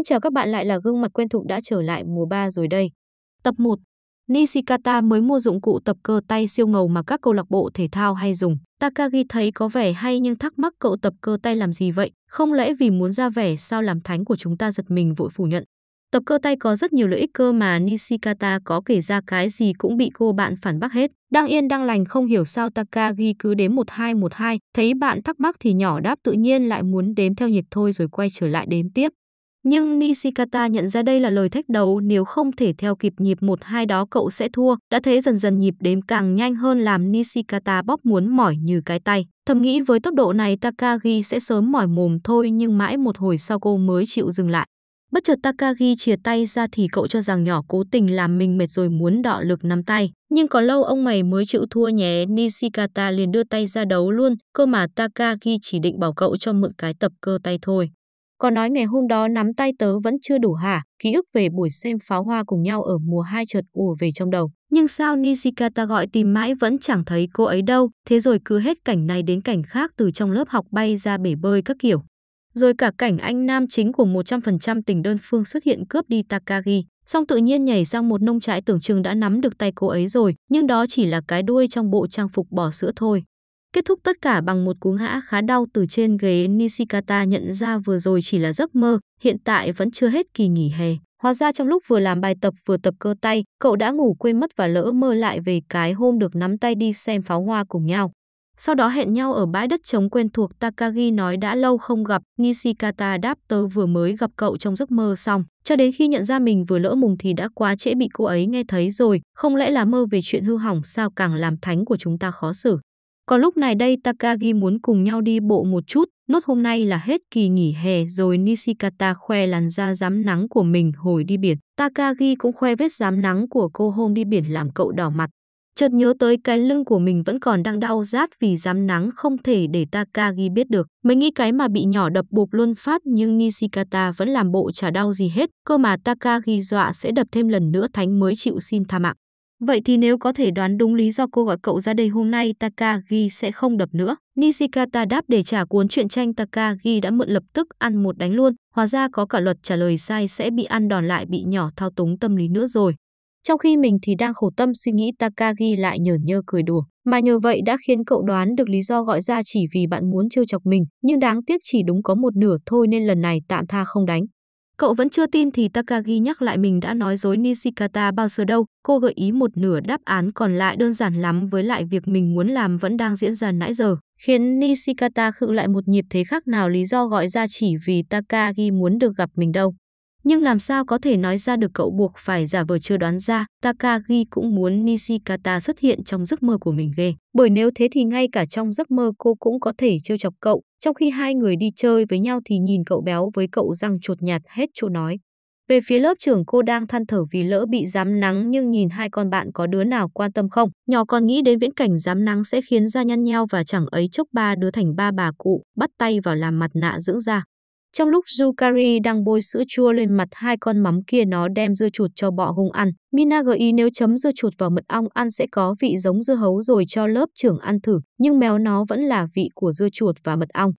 Xin chào các bạn lại là gương mặt quen thuộc đã trở lại mùa 3 rồi đây. Tập 1. Nishikata mới mua dụng cụ tập cơ tay siêu ngầu mà các câu lạc bộ thể thao hay dùng. Takagi thấy có vẻ hay nhưng thắc mắc cậu tập cơ tay làm gì vậy? Không lẽ vì muốn ra vẻ sao làm thánh của chúng ta giật mình vội phủ nhận. Tập cơ tay có rất nhiều lợi ích cơ mà Nishikata có kể ra cái gì cũng bị cô bạn phản bác hết. Đang yên đang lành không hiểu sao Takagi cứ đếm 1212, thấy bạn thắc mắc thì nhỏ đáp tự nhiên lại muốn đếm theo nhịp thôi rồi quay trở lại đếm tiếp. Nhưng Nishikata nhận ra đây là lời thách đấu nếu không thể theo kịp nhịp 1-2 đó cậu sẽ thua. Đã thế dần dần nhịp đếm càng nhanh hơn làm Nishikata bóp muốn mỏi như cái tay. Thầm nghĩ với tốc độ này Takagi sẽ sớm mỏi mồm thôi nhưng mãi một hồi sau cô mới chịu dừng lại. Bất chợt Takagi chìa tay ra thì cậu cho rằng nhỏ cố tình làm mình mệt rồi muốn đọ lực nắm tay. Nhưng có lâu ông mày mới chịu thua nhé, Nishikata liền đưa tay ra đấu luôn, cơ mà Takagi chỉ định bảo cậu cho mượn cái tập cơ tay thôi. Còn nói ngày hôm đó nắm tay tớ vẫn chưa đủ hả, ký ức về buổi xem pháo hoa cùng nhau ở mùa 2 chợt ùa về trong đầu. Nhưng sao Nishikata gọi tìm mãi vẫn chẳng thấy cô ấy đâu, thế rồi cứ hết cảnh này đến cảnh khác từ trong lớp học bay ra bể bơi các kiểu. Rồi cả cảnh anh nam chính của 100% tình đơn phương xuất hiện cướp đi Takagi, xong tự nhiên nhảy sang một nông trại tưởng chừng đã nắm được tay cô ấy rồi, nhưng đó chỉ là cái đuôi trong bộ trang phục bỏ sữa thôi. Kết thúc tất cả bằng một cú ngã khá đau từ trên ghế Nishikata nhận ra vừa rồi chỉ là giấc mơ, hiện tại vẫn chưa hết kỳ nghỉ hè. Hóa ra trong lúc vừa làm bài tập vừa tập cơ tay, cậu đã ngủ quên mất và lỡ mơ lại về cái hôm được nắm tay đi xem pháo hoa cùng nhau. Sau đó hẹn nhau ở bãi đất trống quen thuộc Takagi nói đã lâu không gặp, Nishikata đáp tớ vừa mới gặp cậu trong giấc mơ xong. Cho đến khi nhận ra mình vừa lỡ mùng thì đã quá trễ bị cô ấy nghe thấy rồi, không lẽ là mơ về chuyện hư hỏng sao càng làm thánh của chúng ta khó xử. Còn lúc này đây Takagi muốn cùng nhau đi bộ một chút, nốt hôm nay là hết kỳ nghỉ hè rồi Nishikata khoe làn da dám nắng của mình hồi đi biển. Takagi cũng khoe vết dám nắng của cô hôm đi biển làm cậu đỏ mặt. Chợt nhớ tới cái lưng của mình vẫn còn đang đau rát vì dám nắng không thể để Takagi biết được. Mấy nghĩ cái mà bị nhỏ đập bụp luôn phát nhưng Nishikata vẫn làm bộ chả đau gì hết. Cơ mà Takagi dọa sẽ đập thêm lần nữa Thánh mới chịu xin tha mạng. Vậy thì nếu có thể đoán đúng lý do cô gọi cậu ra đây hôm nay Takagi sẽ không đập nữa. Nishikata đáp để trả cuốn truyện tranh Takagi đã mượn lập tức ăn một đánh luôn. Hóa ra có cả luật trả lời sai sẽ bị ăn đòn lại bị nhỏ thao túng tâm lý nữa rồi. Trong khi mình thì đang khổ tâm suy nghĩ Takagi lại nhở nhơ cười đùa. Mà nhờ vậy đã khiến cậu đoán được lý do gọi ra chỉ vì bạn muốn trêu chọc mình. Nhưng đáng tiếc chỉ đúng có một nửa thôi nên lần này tạm tha không đánh. Cậu vẫn chưa tin thì Takagi nhắc lại mình đã nói dối Nishikata bao giờ đâu. Cô gợi ý một nửa đáp án còn lại đơn giản lắm với lại việc mình muốn làm vẫn đang diễn ra nãy giờ. Khiến Nishikata khự lại một nhịp thế khác nào lý do gọi ra chỉ vì Takagi muốn được gặp mình đâu. Nhưng làm sao có thể nói ra được cậu buộc phải giả vờ chưa đoán ra, Takagi cũng muốn Nishikata xuất hiện trong giấc mơ của mình ghê. Bởi nếu thế thì ngay cả trong giấc mơ cô cũng có thể trêu chọc cậu, trong khi hai người đi chơi với nhau thì nhìn cậu béo với cậu răng chuột nhạt hết chỗ nói. Về phía lớp trưởng cô đang than thở vì lỡ bị dám nắng nhưng nhìn hai con bạn có đứa nào quan tâm không. Nhỏ còn nghĩ đến viễn cảnh dám nắng sẽ khiến da nhăn nheo và chẳng ấy chốc ba đứa thành ba bà cụ, bắt tay vào làm mặt nạ dưỡng da. Trong lúc Yukari đang bôi sữa chua lên mặt hai con mắm kia nó đem dưa chuột cho bọ hung ăn. Mina gợi nếu chấm dưa chuột vào mật ong ăn sẽ có vị giống dưa hấu rồi cho lớp trưởng ăn thử, nhưng méo nó vẫn là vị của dưa chuột và mật ong.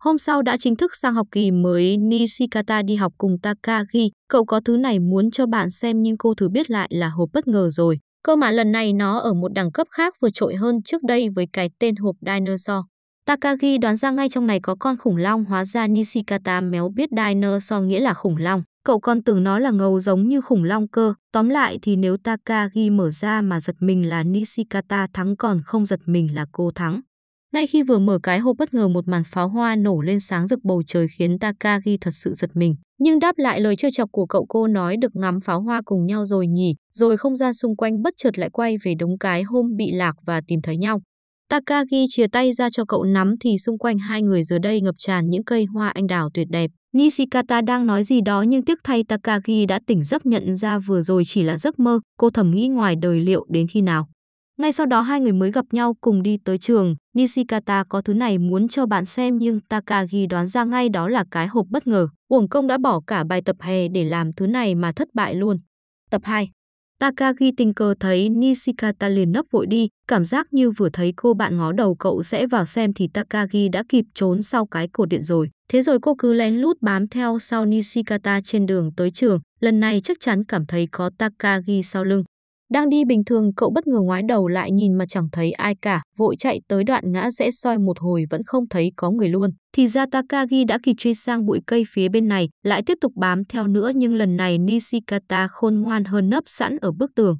Hôm sau đã chính thức sang học kỳ mới, Nishikata đi học cùng Takagi. Cậu có thứ này muốn cho bạn xem nhưng cô thử biết lại là hộp bất ngờ rồi. Cơ mà lần này nó ở một đẳng cấp khác vừa trội hơn trước đây với cái tên hộp Dinosaur. Takagi đoán ra ngay trong này có con khủng long hóa ra Nishikata méo biết dinosaur nghĩa là khủng long. Cậu còn tưởng nó là ngầu giống như khủng long cơ. Tóm lại thì nếu Takagi mở ra mà giật mình là Nishikata thắng còn không giật mình là cô thắng. Ngay khi vừa mở cái hộp bất ngờ một màn pháo hoa nổ lên sáng rực bầu trời khiến Takagi thật sự giật mình. Nhưng đáp lại lời trêu chọc của cậu cô nói được ngắm pháo hoa cùng nhau rồi nhỉ, rồi không gian xung quanh bất chợt lại quay về đống cái hôm bị lạc và tìm thấy nhau. Takagi chia tay ra cho cậu nắm thì xung quanh hai người giờ đây ngập tràn những cây hoa anh đào tuyệt đẹp. Nishikata đang nói gì đó nhưng tiếc thay Takagi đã tỉnh giấc nhận ra vừa rồi chỉ là giấc mơ, cô thầm nghĩ ngoài đời liệu đến khi nào. Ngay sau đó hai người mới gặp nhau cùng đi tới trường, Nishikata có thứ này muốn cho bạn xem nhưng Takagi đoán ra ngay đó là cái hộp bất ngờ, uổng công đã bỏ cả bài tập hè để làm thứ này mà thất bại luôn. Tập 2 Takagi tình cờ thấy Nishikata liền nấp vội đi, cảm giác như vừa thấy cô bạn ngó đầu cậu sẽ vào xem thì Takagi đã kịp trốn sau cái cột điện rồi. Thế rồi cô cứ lén lút bám theo sau Nishikata trên đường tới trường, lần này chắc chắn cảm thấy có Takagi sau lưng. Đang đi bình thường cậu bất ngờ ngoái đầu lại nhìn mà chẳng thấy ai cả, vội chạy tới đoạn ngã rẽ soi một hồi vẫn không thấy có người luôn. Thì ra Takagi đã kịp truy sang bụi cây phía bên này, lại tiếp tục bám theo nữa nhưng lần này Nishikata khôn ngoan hơn nấp sẵn ở bức tường.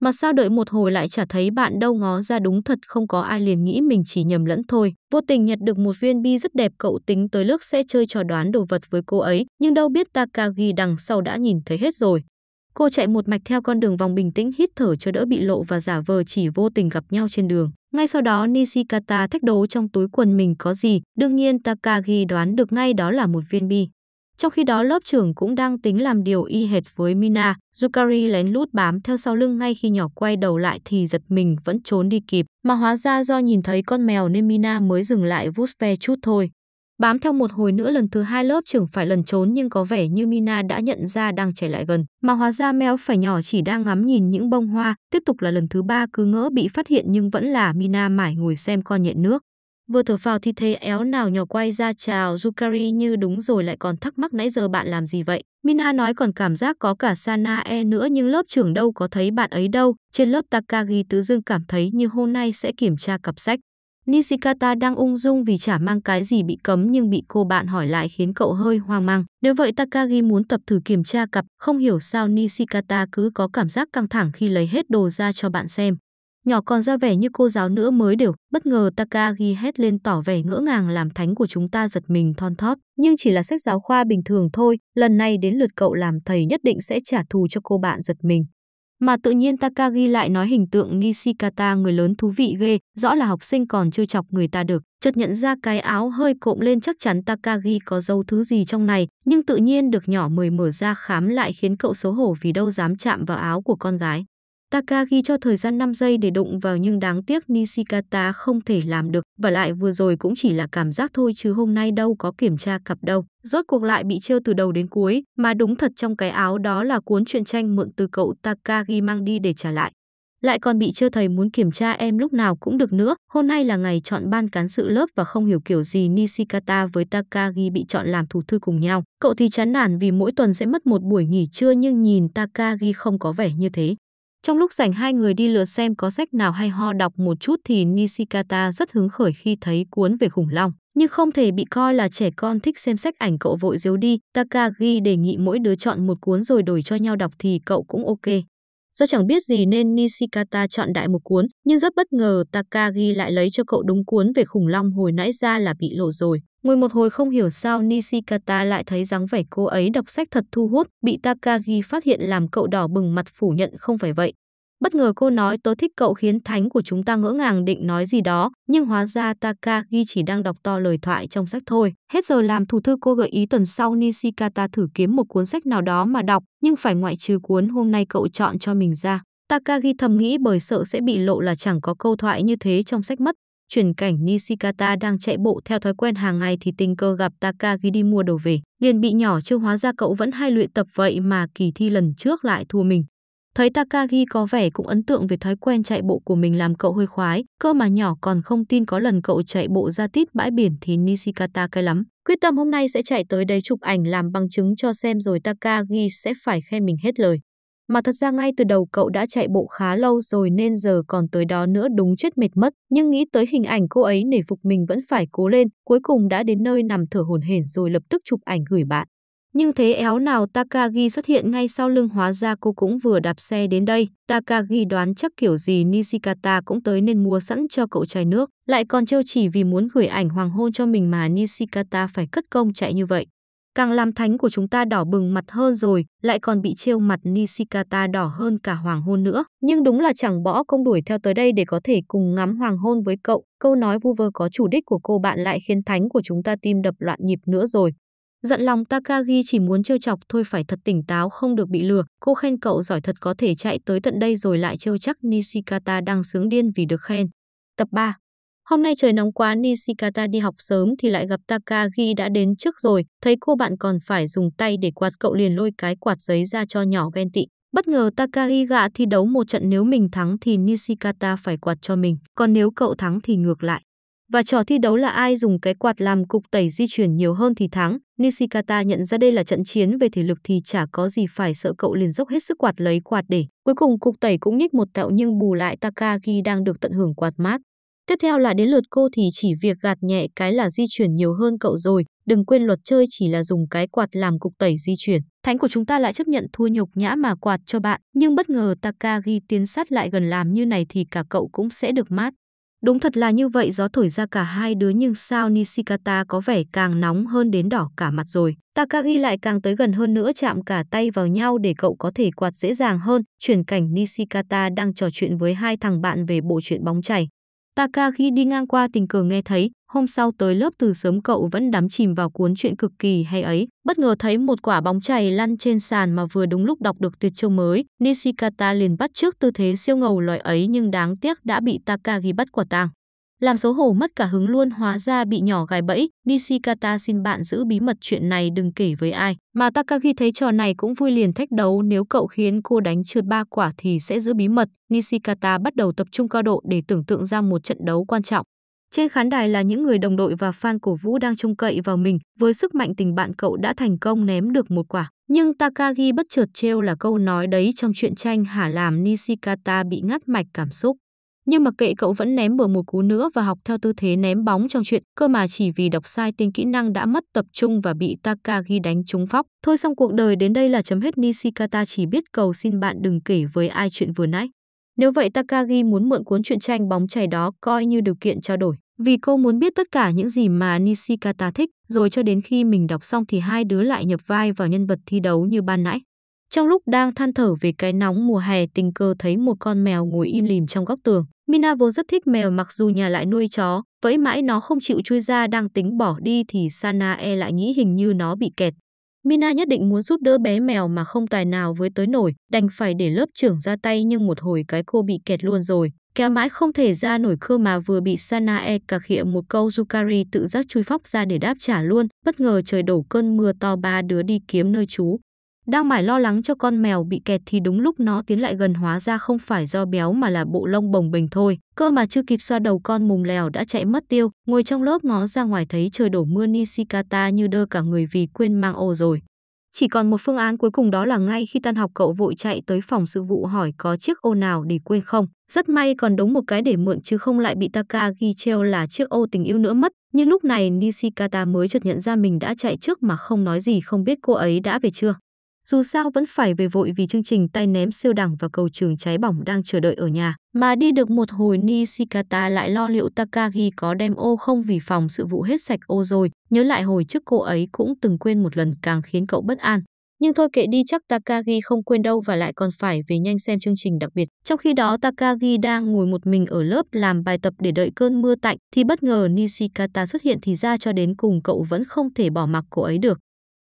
Mà sao đợi một hồi lại chả thấy bạn đâu ngó ra đúng thật không có ai liền nghĩ mình chỉ nhầm lẫn thôi. Vô tình nhặt được một viên bi rất đẹp cậu tính tới lúc sẽ chơi trò đoán đồ vật với cô ấy, nhưng đâu biết Takagi đằng sau đã nhìn thấy hết rồi. Cô chạy một mạch theo con đường vòng bình tĩnh hít thở cho đỡ bị lộ và giả vờ chỉ vô tình gặp nhau trên đường. Ngay sau đó Nishikata thách đố trong túi quần mình có gì, đương nhiên Takagi đoán được ngay đó là một viên bi. Trong khi đó lớp trưởng cũng đang tính làm điều y hệt với Mina, Yukari lén lút bám theo sau lưng ngay khi nhỏ quay đầu lại thì giật mình vẫn trốn đi kịp, mà hóa ra do nhìn thấy con mèo nên Mina mới dừng lại vút ve chút thôi. Bám theo một hồi nữa lần thứ hai lớp trưởng phải lần trốn nhưng có vẻ như Mina đã nhận ra đang chạy lại gần. Mà hóa ra Mel phải nhỏ chỉ đang ngắm nhìn những bông hoa. Tiếp tục là lần thứ ba cứ ngỡ bị phát hiện nhưng vẫn là Mina mải ngồi xem con nhện nước. Vừa thở vào thì thấy éo nào nhỏ quay ra chào Yukari như đúng rồi lại còn thắc mắc nãy giờ bạn làm gì vậy. Mina nói còn cảm giác có cả Sanae nữa nhưng lớp trưởng đâu có thấy bạn ấy đâu. Trên lớp Takagi tứ dương cảm thấy như hôm nay sẽ kiểm tra cặp sách. Nishikata đang ung dung vì chả mang cái gì bị cấm nhưng bị cô bạn hỏi lại khiến cậu hơi hoang mang. Nếu vậy Takagi muốn tập thử kiểm tra cặp, không hiểu sao Nishikata cứ có cảm giác căng thẳng khi lấy hết đồ ra cho bạn xem. Nhỏ còn ra vẻ như cô giáo nữa mới đều, bất ngờ Takagi hét lên tỏ vẻ ngỡ ngàng làm thánh của chúng ta giật mình thon thót. Nhưng chỉ là sách giáo khoa bình thường thôi, lần này đến lượt cậu làm thầy nhất định sẽ trả thù cho cô bạn giật mình. Mà tự nhiên Takagi lại nói hình tượng Nishikata người lớn thú vị ghê, rõ là học sinh còn chưa chọc người ta được. Chợt nhận ra cái áo hơi cộm lên chắc chắn Takagi có dấu thứ gì trong này, nhưng tự nhiên được nhỏ mời mở ra khám lại khiến cậu xấu hổ vì đâu dám chạm vào áo của con gái. Taka ghi cho thời gian 5 giây để đụng vào nhưng đáng tiếc Nishikata không thể làm được và lại vừa rồi cũng chỉ là cảm giác thôi chứ hôm nay đâu có kiểm tra cặp đâu. Rốt cuộc lại bị trêu từ đầu đến cuối mà đúng thật trong cái áo đó là cuốn truyện tranh mượn từ cậu Takagi mang đi để trả lại. Lại còn bị trêu thầy muốn kiểm tra em lúc nào cũng được nữa. Hôm nay là ngày chọn ban cán sự lớp và không hiểu kiểu gì Nishikata với Takagi bị chọn làm thủ thư cùng nhau. Cậu thì chán nản vì mỗi tuần sẽ mất một buổi nghỉ trưa nhưng nhìn Takagi không có vẻ như thế. Trong lúc rảnh hai người đi lượt xem có sách nào hay ho đọc một chút thì Nishikata rất hứng khởi khi thấy cuốn về khủng long. Nhưng không thể bị coi là trẻ con thích xem sách ảnh cậu vội diếu đi, Takagi đề nghị mỗi đứa chọn một cuốn rồi đổi cho nhau đọc thì cậu cũng ok. Do chẳng biết gì nên Nishikata chọn đại một cuốn, nhưng rất bất ngờ Takagi lại lấy cho cậu đúng cuốn về khủng long hồi nãy ra là bị lộ rồi. Ngồi một hồi không hiểu sao Nishikata lại thấy dáng vẻ cô ấy đọc sách thật thu hút, bị Takagi phát hiện làm cậu đỏ bừng mặt phủ nhận không phải vậy. Bất ngờ cô nói tớ thích cậu khiến thánh của chúng ta ngỡ ngàng định nói gì đó, nhưng hóa ra Takagi chỉ đang đọc to lời thoại trong sách thôi. Hết giờ làm thủ thư cô gợi ý tuần sau Nishikata thử kiếm một cuốn sách nào đó mà đọc, nhưng phải ngoại trừ cuốn hôm nay cậu chọn cho mình ra. Takagi thầm nghĩ bởi sợ sẽ bị lộ là chẳng có câu thoại như thế trong sách mất, chuyển cảnh Nishikata đang chạy bộ theo thói quen hàng ngày thì tình cờ gặp Takagi đi mua đồ về. Liền bị nhỏ chưa hóa ra cậu vẫn hay luyện tập vậy mà kỳ thi lần trước lại thua mình. Thấy Takagi có vẻ cũng ấn tượng về thói quen chạy bộ của mình làm cậu hơi khoái, cơ mà nhỏ còn không tin có lần cậu chạy bộ ra tít bãi biển thì Nishikata cay lắm. Quyết tâm hôm nay sẽ chạy tới đấy chụp ảnh làm bằng chứng cho xem rồi Takagi sẽ phải khen mình hết lời. Mà thật ra ngay từ đầu cậu đã chạy bộ khá lâu rồi nên giờ còn tới đó nữa đúng chết mệt mất. Nhưng nghĩ tới hình ảnh cô ấy nể phục mình vẫn phải cố lên. Cuối cùng đã đến nơi nằm thở hổn hển rồi lập tức chụp ảnh gửi bạn. Nhưng thế éo nào Takagi xuất hiện ngay sau lưng hóa ra cô cũng vừa đạp xe đến đây. Takagi đoán chắc kiểu gì Nishikata cũng tới nên mua sẵn cho cậu chai nước. Lại còn trêu chỉ vì muốn gửi ảnh hoàng hôn cho mình mà Nishikata phải cất công chạy như vậy càng làm thánh của chúng ta đỏ bừng mặt hơn rồi, lại còn bị trêu mặt Nishikata đỏ hơn cả hoàng hôn nữa. Nhưng đúng là chẳng bỏ công đuổi theo tới đây để có thể cùng ngắm hoàng hôn với cậu. Câu nói vu vơ có chủ đích của cô bạn lại khiến thánh của chúng ta tim đập loạn nhịp nữa rồi. Giận lòng Takagi chỉ muốn trêu chọc thôi phải thật tỉnh táo không được bị lừa. Cô khen cậu giỏi thật có thể chạy tới tận đây rồi lại trêu chắc Nishikata đang sướng điên vì được khen. Tập 3 Hôm nay trời nóng quá Nishikata đi học sớm thì lại gặp Takagi đã đến trước rồi, thấy cô bạn còn phải dùng tay để quạt cậu liền lôi cái quạt giấy ra cho nhỏ ghen tị. Bất ngờ Takagi gạ thi đấu một trận nếu mình thắng thì Nishikata phải quạt cho mình, còn nếu cậu thắng thì ngược lại. Và trò thi đấu là ai dùng cái quạt làm cục tẩy di chuyển nhiều hơn thì thắng. Nishikata nhận ra đây là trận chiến về thể lực thì chả có gì phải sợ cậu liền dốc hết sức quạt lấy quạt để. Cuối cùng cục tẩy cũng nhích một tẹo nhưng bù lại Takagi đang được tận hưởng quạt mát. Tiếp theo là đến lượt cô thì chỉ việc gạt nhẹ cái là di chuyển nhiều hơn cậu rồi, đừng quên luật chơi chỉ là dùng cái quạt làm cục tẩy di chuyển. Thánh của chúng ta lại chấp nhận thua nhục nhã mà quạt cho bạn, nhưng bất ngờ Takagi tiến sát lại gần làm như này thì cả cậu cũng sẽ được mát. Đúng thật là như vậy gió thổi ra cả hai đứa nhưng sao Nishikata có vẻ càng nóng hơn đến đỏ cả mặt rồi. Takagi lại càng tới gần hơn nữa chạm cả tay vào nhau để cậu có thể quạt dễ dàng hơn. Chuyển cảnh Nishikata đang trò chuyện với hai thằng bạn về bộ chuyện bóng chảy. Taka khi đi ngang qua tình cờ nghe thấy, hôm sau tới lớp từ sớm cậu vẫn đắm chìm vào cuốn truyện cực kỳ hay ấy, bất ngờ thấy một quả bóng chày lăn trên sàn mà vừa đúng lúc đọc được tuyệt chiêu mới, Nishikata liền bắt trước tư thế siêu ngầu loại ấy nhưng đáng tiếc đã bị Taka ghi bắt quả tang. Làm xấu hổ mất cả hứng luôn hóa ra bị nhỏ gài bẫy, Nishikata xin bạn giữ bí mật chuyện này đừng kể với ai. Mà Takagi thấy trò này cũng vui liền thách đấu nếu cậu khiến cô đánh trượt ba quả thì sẽ giữ bí mật. Nishikata bắt đầu tập trung cao độ để tưởng tượng ra một trận đấu quan trọng. Trên khán đài là những người đồng đội và fan cổ vũ đang trông cậy vào mình, với sức mạnh tình bạn cậu đã thành công ném được một quả. Nhưng Takagi bất chợt trêu là câu nói đấy trong truyện tranh hả làm Nishikata bị ngắt mạch cảm xúc. Nhưng mặc kệ cậu vẫn ném bừa một cú nữa và học theo tư thế ném bóng trong chuyện, cơ mà chỉ vì đọc sai tên kỹ năng đã mất tập trung và bị Takagi đánh trúng phóc. Thôi xong cuộc đời đến đây là chấm hết Nishikata chỉ biết cầu xin bạn đừng kể với ai chuyện vừa nãy. Nếu vậy Takagi muốn mượn cuốn truyện tranh bóng chày đó coi như điều kiện trao đổi. Vì cô muốn biết tất cả những gì mà Nishikata thích, rồi cho đến khi mình đọc xong thì hai đứa lại nhập vai vào nhân vật thi đấu như ban nãy. Trong lúc đang than thở về cái nóng mùa hè tình cờ thấy một con mèo ngồi im lìm trong góc tường, Mina vốn rất thích mèo mặc dù nhà lại nuôi chó, vẫy mãi nó không chịu chui ra đang tính bỏ đi thì Sanae lại nghĩ hình như nó bị kẹt. Mina nhất định muốn giúp đỡ bé mèo mà không tài nào với tới nổi, đành phải để lớp trưởng ra tay nhưng một hồi cái cô bị kẹt luôn rồi. Kéo mãi không thể ra nổi khơ mà vừa bị Sanae cạc khịa một câu Yukari tự giác chui phóc ra để đáp trả luôn. Bất ngờ trời đổ cơn mưa to ba đứa đi kiếm nơi trú. Đang mải lo lắng cho con mèo bị kẹt thì đúng lúc nó tiến lại gần hóa ra không phải do béo mà là bộ lông bồng bềnh thôi. Cơ mà chưa kịp xoa đầu con mùng lèo đã chạy mất tiêu, ngồi trong lớp ngó ra ngoài thấy trời đổ mưa Nishikata như đơ cả người vì quên mang ô rồi. Chỉ còn một phương án cuối cùng đó là ngay khi tan học cậu vội chạy tới phòng sự vụ hỏi có chiếc ô nào để quên không. Rất may còn đúng một cái để mượn chứ không lại bị Takagi treo là chiếc ô tình yêu nữa mất. Nhưng lúc này Nishikata mới chợt nhận ra mình đã chạy trước mà không nói gì không biết cô ấy đã về chưa dù sao vẫn phải về vội vì chương trình tay ném siêu đẳng và cầu trường trái bỏng đang chờ đợi ở nhà. Mà đi được một hồi Nishikata lại lo liệu Takagi có đem ô không vì phòng sự vụ hết sạch ô rồi, nhớ lại hồi trước cô ấy cũng từng quên một lần càng khiến cậu bất an. Nhưng thôi kệ đi chắc Takagi không quên đâu và lại còn phải về nhanh xem chương trình đặc biệt. Trong khi đó Takagi đang ngồi một mình ở lớp làm bài tập để đợi cơn mưa tạnh thì bất ngờ Nishikata xuất hiện thì ra cho đến cùng cậu vẫn không thể bỏ mặc cô ấy được.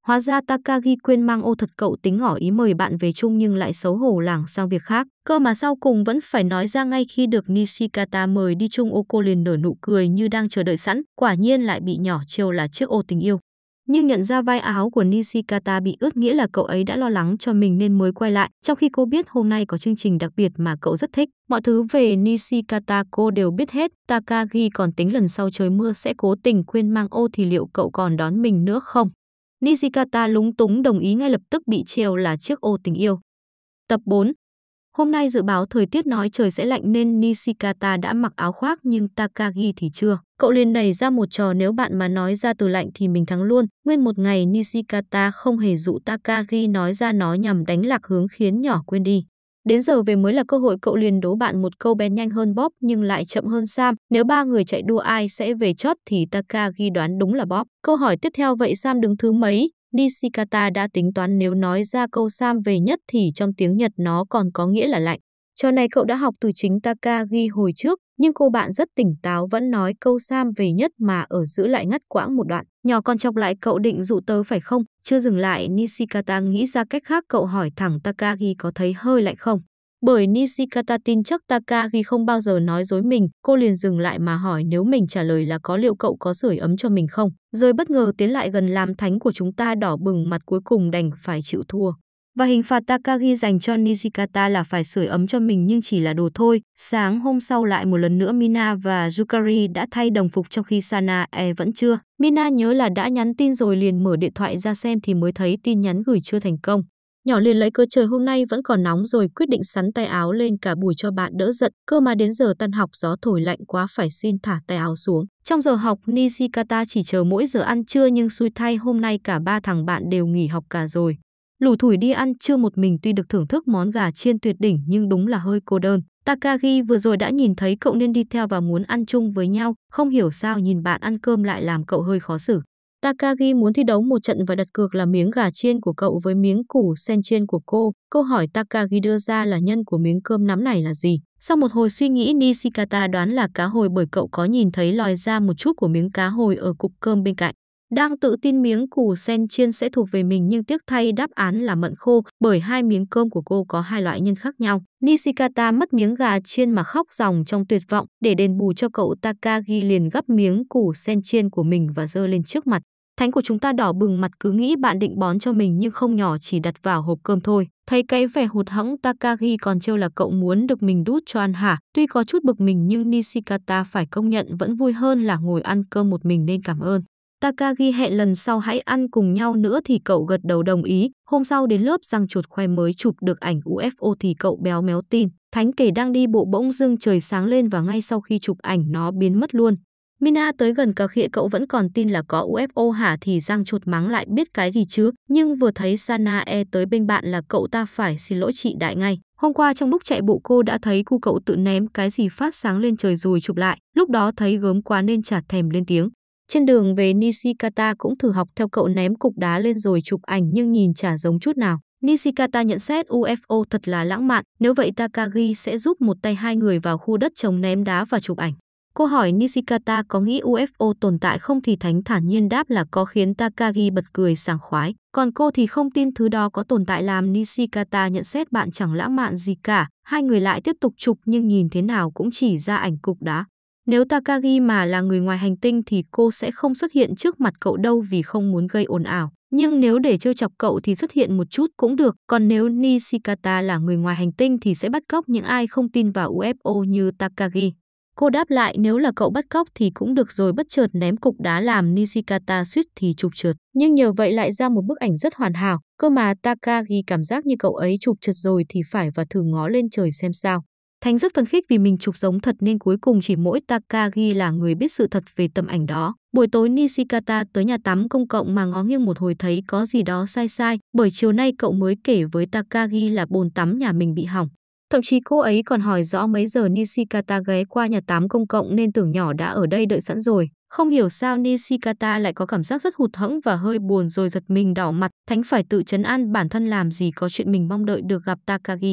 Hóa ra Takagi quên mang ô thật cậu tính ngỏ ý mời bạn về chung nhưng lại xấu hổ lảng sang việc khác. Cơ mà sau cùng vẫn phải nói ra ngay khi được Nishikata mời đi chung ô cô liền nở nụ cười như đang chờ đợi sẵn. Quả nhiên lại bị nhỏ trêu là chiếc ô tình yêu. Nhưng nhận ra vai áo của Nishikata bị ướt nghĩa là cậu ấy đã lo lắng cho mình nên mới quay lại. Trong khi cô biết hôm nay có chương trình đặc biệt mà cậu rất thích. Mọi thứ về Nishikata cô đều biết hết. Takagi còn tính lần sau trời mưa sẽ cố tình quên mang ô thì liệu cậu còn đón mình nữa không? Nishikata lúng túng đồng ý ngay lập tức bị treo là chiếc ô tình yêu. Tập 4 Hôm nay dự báo thời tiết nói trời sẽ lạnh nên Nishikata đã mặc áo khoác nhưng Takagi thì chưa. Cậu liền nảy ra một trò nếu bạn mà nói ra từ lạnh thì mình thắng luôn. Nguyên một ngày Nishikata không hề dụ Takagi nói ra nó nhằm đánh lạc hướng khiến nhỏ quên đi. Đến giờ về mới là cơ hội cậu liền đố bạn một câu bén nhanh hơn Bob nhưng lại chậm hơn Sam. Nếu ba người chạy đua ai sẽ về chót thì Taka ghi đoán đúng là Bob. Câu hỏi tiếp theo vậy Sam đứng thứ mấy? Nishikata đã tính toán nếu nói ra câu Sam về nhất thì trong tiếng Nhật nó còn có nghĩa là lạnh. Trò này cậu đã học từ chính Takagi hồi trước, nhưng cô bạn rất tỉnh táo vẫn nói câu Sam về nhất mà ở giữ lại ngắt quãng một đoạn. Nhỏ con chọc lại cậu định dụ tớ phải không? Chưa dừng lại, Nishikata nghĩ ra cách khác cậu hỏi thẳng Takagi có thấy hơi lạnh không? Bởi Nishikata tin chắc Takagi không bao giờ nói dối mình, cô liền dừng lại mà hỏi nếu mình trả lời là có liệu cậu có sưởi ấm cho mình không, rồi bất ngờ tiến lại gần làm thánh của chúng ta đỏ bừng mặt cuối cùng đành phải chịu thua. Và hình phạt Takagi dành cho Nishikata là phải sưởi ấm cho mình nhưng chỉ là đồ thôi. Sáng hôm sau lại một lần nữa Mina và Yukari đã thay đồng phục trong khi Sana e vẫn chưa. Mina nhớ là đã nhắn tin rồi liền mở điện thoại ra xem thì mới thấy tin nhắn gửi chưa thành công. Nhỏ liền lấy cơ trời hôm nay vẫn còn nóng rồi quyết định sắn tay áo lên cả buổi cho bạn đỡ giận, cơ mà đến giờ tan học gió thổi lạnh quá phải xin thả tay áo xuống. Trong giờ học, Nishikata chỉ chờ mỗi giờ ăn trưa nhưng xui thay hôm nay cả ba thằng bạn đều nghỉ học cả rồi. Lủi thủi đi ăn trưa một mình tuy được thưởng thức món gà chiên tuyệt đỉnh nhưng đúng là hơi cô đơn. Takagi vừa rồi đã nhìn thấy cậu nên đi theo và muốn ăn chung với nhau, không hiểu sao nhìn bạn ăn cơm lại làm cậu hơi khó xử. Takagi muốn thi đấu một trận và đặt cược là miếng gà chiên của cậu với miếng củ sen chiên của cô. Câu hỏi Takagi đưa ra là nhân của miếng cơm nắm này là gì? Sau một hồi suy nghĩ, Nishikata đoán là cá hồi bởi cậu có nhìn thấy lòi ra một chút của miếng cá hồi ở cục cơm bên cạnh. Đang tự tin miếng củ sen chiên sẽ thuộc về mình nhưng tiếc thay đáp án là mận khô bởi hai miếng cơm của cô có hai loại nhân khác nhau. Nishikata mất miếng gà chiên mà khóc ròng trong tuyệt vọng để đền bù cho cậu Takagi liền gấp miếng củ sen chiên của mình và dơ lên trước mặt. Thánh của chúng ta đỏ bừng mặt cứ nghĩ bạn định bón cho mình nhưng không nhỏ chỉ đặt vào hộp cơm thôi. Thấy cái vẻ hụt hẫng Takagi còn trêu là cậu muốn được mình đút cho ăn hả? Tuy có chút bực mình nhưng Nishikata phải công nhận vẫn vui hơn là ngồi ăn cơm một mình nên cảm ơn. Takagi hẹn lần sau hãy ăn cùng nhau nữa thì cậu gật đầu đồng ý. Hôm sau đến lớp răng chuột khoe mới chụp được ảnh UFO thì cậu béo méo tin. Thánh kể đang đi bộ bỗng dưng trời sáng lên và ngay sau khi chụp ảnh nó biến mất luôn. Mina tới gần cả khịa cậu vẫn còn tin là có UFO hả thì Giang chuột mắng lại biết cái gì chứ. Nhưng vừa thấy Sanae tới bên bạn là cậu ta phải xin lỗi chị đại ngay. Hôm qua trong lúc chạy bộ cô đã thấy cu cậu tự ném cái gì phát sáng lên trời rồi chụp lại. Lúc đó thấy gớm quá nên chả thèm lên tiếng. Trên đường về Nishikata cũng thử học theo cậu ném cục đá lên rồi chụp ảnh nhưng nhìn chả giống chút nào. Nishikata nhận xét UFO thật là lãng mạn, nếu vậy Takagi sẽ giúp một tay hai người vào khu đất trồng ném đá và chụp ảnh. Cô hỏi Nishikata có nghĩ UFO tồn tại không thì Thánh thản nhiên đáp là có khiến Takagi bật cười sảng khoái. Còn cô thì không tin thứ đó có tồn tại làm Nishikata nhận xét bạn chẳng lãng mạn gì cả. Hai người lại tiếp tục chụp nhưng nhìn thế nào cũng chỉ ra ảnh cục đá. Nếu Takagi mà là người ngoài hành tinh thì cô sẽ không xuất hiện trước mặt cậu đâu vì không muốn gây ồn ào. Nhưng nếu để trêu chọc cậu thì xuất hiện một chút cũng được, còn nếu Nishikata là người ngoài hành tinh thì sẽ bắt cóc những ai không tin vào UFO như Takagi. Cô đáp lại nếu là cậu bắt cóc thì cũng được rồi bất chợt ném cục đá làm Nishikata suýt thì chụp trượt. Nhưng nhờ vậy lại ra một bức ảnh rất hoàn hảo, cơ mà Takagi cảm giác như cậu ấy chụp trượt rồi thì phải và thử ngó lên trời xem sao. Thành rất phấn khích vì mình chụp giống thật nên cuối cùng chỉ mỗi Takagi là người biết sự thật về tấm ảnh đó. Buổi tối Nishikata tới nhà tắm công cộng mà ngó nghiêng một hồi thấy có gì đó sai sai, bởi chiều nay cậu mới kể với Takagi là bồn tắm nhà mình bị hỏng. Thậm chí cô ấy còn hỏi rõ mấy giờ Nishikata ghé qua nhà tắm công cộng nên tưởng nhỏ đã ở đây đợi sẵn rồi. Không hiểu sao Nishikata lại có cảm giác rất hụt hẫng và hơi buồn rồi giật mình đỏ mặt. Thánh phải tự chấn an bản thân làm gì có chuyện mình mong đợi được gặp Takagi.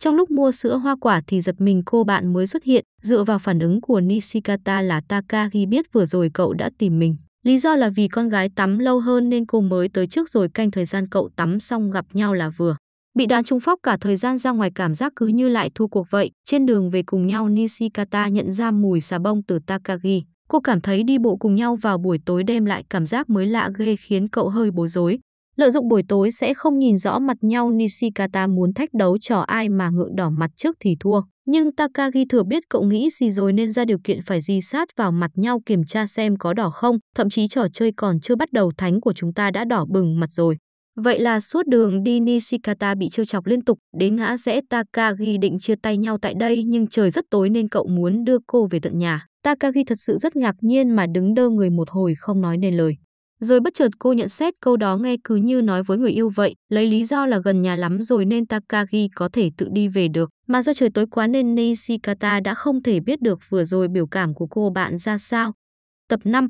Trong lúc mua sữa hoa quả thì giật mình cô bạn mới xuất hiện, dựa vào phản ứng của Nishikata là Takagi biết vừa rồi cậu đã tìm mình. Lý do là vì con gái tắm lâu hơn nên cô mới tới trước rồi canh thời gian cậu tắm xong gặp nhau là vừa. Bị đàn trung phóc cả thời gian ra ngoài cảm giác cứ như lại thua cuộc vậy. Trên đường về cùng nhau Nishikata nhận ra mùi xà bông từ Takagi. Cô cảm thấy đi bộ cùng nhau vào buổi tối đem lại cảm giác mới lạ ghê khiến cậu hơi bối rối. Lợi dụng buổi tối sẽ không nhìn rõ mặt nhau Nishikata muốn thách đấu trò ai mà ngượng đỏ mặt trước thì thua. Nhưng Takagi thừa biết cậu nghĩ gì rồi nên ra điều kiện phải di sát vào mặt nhau kiểm tra xem có đỏ không, thậm chí trò chơi còn chưa bắt đầu thánh của chúng ta đã đỏ bừng mặt rồi. Vậy là suốt đường đi Nishikata bị trêu chọc liên tục, đến ngã rẽ Takagi định chia tay nhau tại đây nhưng trời rất tối nên cậu muốn đưa cô về tận nhà. Takagi thật sự rất ngạc nhiên mà đứng đơ người một hồi không nói nên lời. Rồi bất chợt cô nhận xét câu đó nghe cứ như nói với người yêu vậy, lấy lý do là gần nhà lắm rồi nên Takagi có thể tự đi về được. Mà do trời tối quá nên Nishikata đã không thể biết được vừa rồi biểu cảm của cô bạn ra sao. Tập 5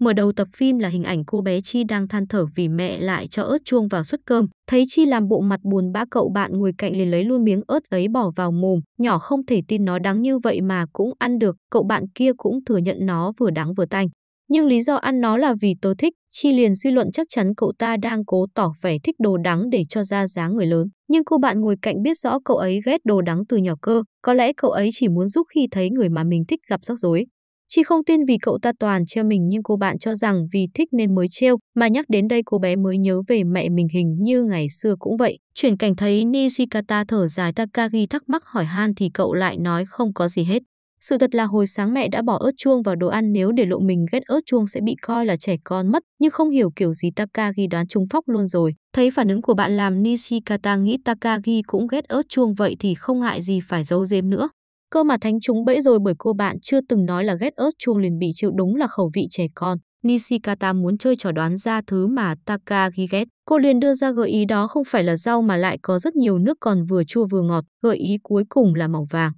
Mở đầu tập phim là hình ảnh cô bé Chi đang than thở vì mẹ lại cho ớt chuông vào suất cơm. Thấy Chi làm bộ mặt buồn bã cậu bạn ngồi cạnh liền lấy luôn miếng ớt ấy bỏ vào mồm. Nhỏ không thể tin nó đáng như vậy mà cũng ăn được. Cậu bạn kia cũng thừa nhận nó vừa đáng vừa tanh. Nhưng lý do ăn nó là vì tớ thích, Chi liền suy luận chắc chắn cậu ta đang cố tỏ vẻ thích đồ đắng để cho ra giá người lớn. Nhưng cô bạn ngồi cạnh biết rõ cậu ấy ghét đồ đắng từ nhỏ cơ, có lẽ cậu ấy chỉ muốn giúp khi thấy người mà mình thích gặp rắc rối. Chi không tin vì cậu ta toàn treo mình nhưng cô bạn cho rằng vì thích nên mới treo, mà nhắc đến đây cô bé mới nhớ về mẹ mình hình như ngày xưa cũng vậy. Chuyển cảnh thấy Nishikata thở dài Takagi thắc mắc hỏi Han thì cậu lại nói không có gì hết. Sự thật là hồi sáng mẹ đã bỏ ớt chuông vào đồ ăn nếu để lộ mình ghét ớt chuông sẽ bị coi là trẻ con mất, nhưng không hiểu kiểu gì Takagi đoán trúng phóc luôn rồi. Thấy phản ứng của bạn làm Nishikata nghĩ Takagi cũng ghét ớt chuông vậy thì không ngại gì phải giấu giếm nữa. Cơ mà thánh chúng bẫy rồi bởi cô bạn chưa từng nói là ghét ớt chuông liền bị chịu đúng là khẩu vị trẻ con. Nishikata muốn chơi trò đoán ra thứ mà Takagi ghét. Cô liền đưa ra gợi ý đó không phải là rau mà lại có rất nhiều nước còn vừa chua vừa ngọt, gợi ý cuối cùng là màu vàng.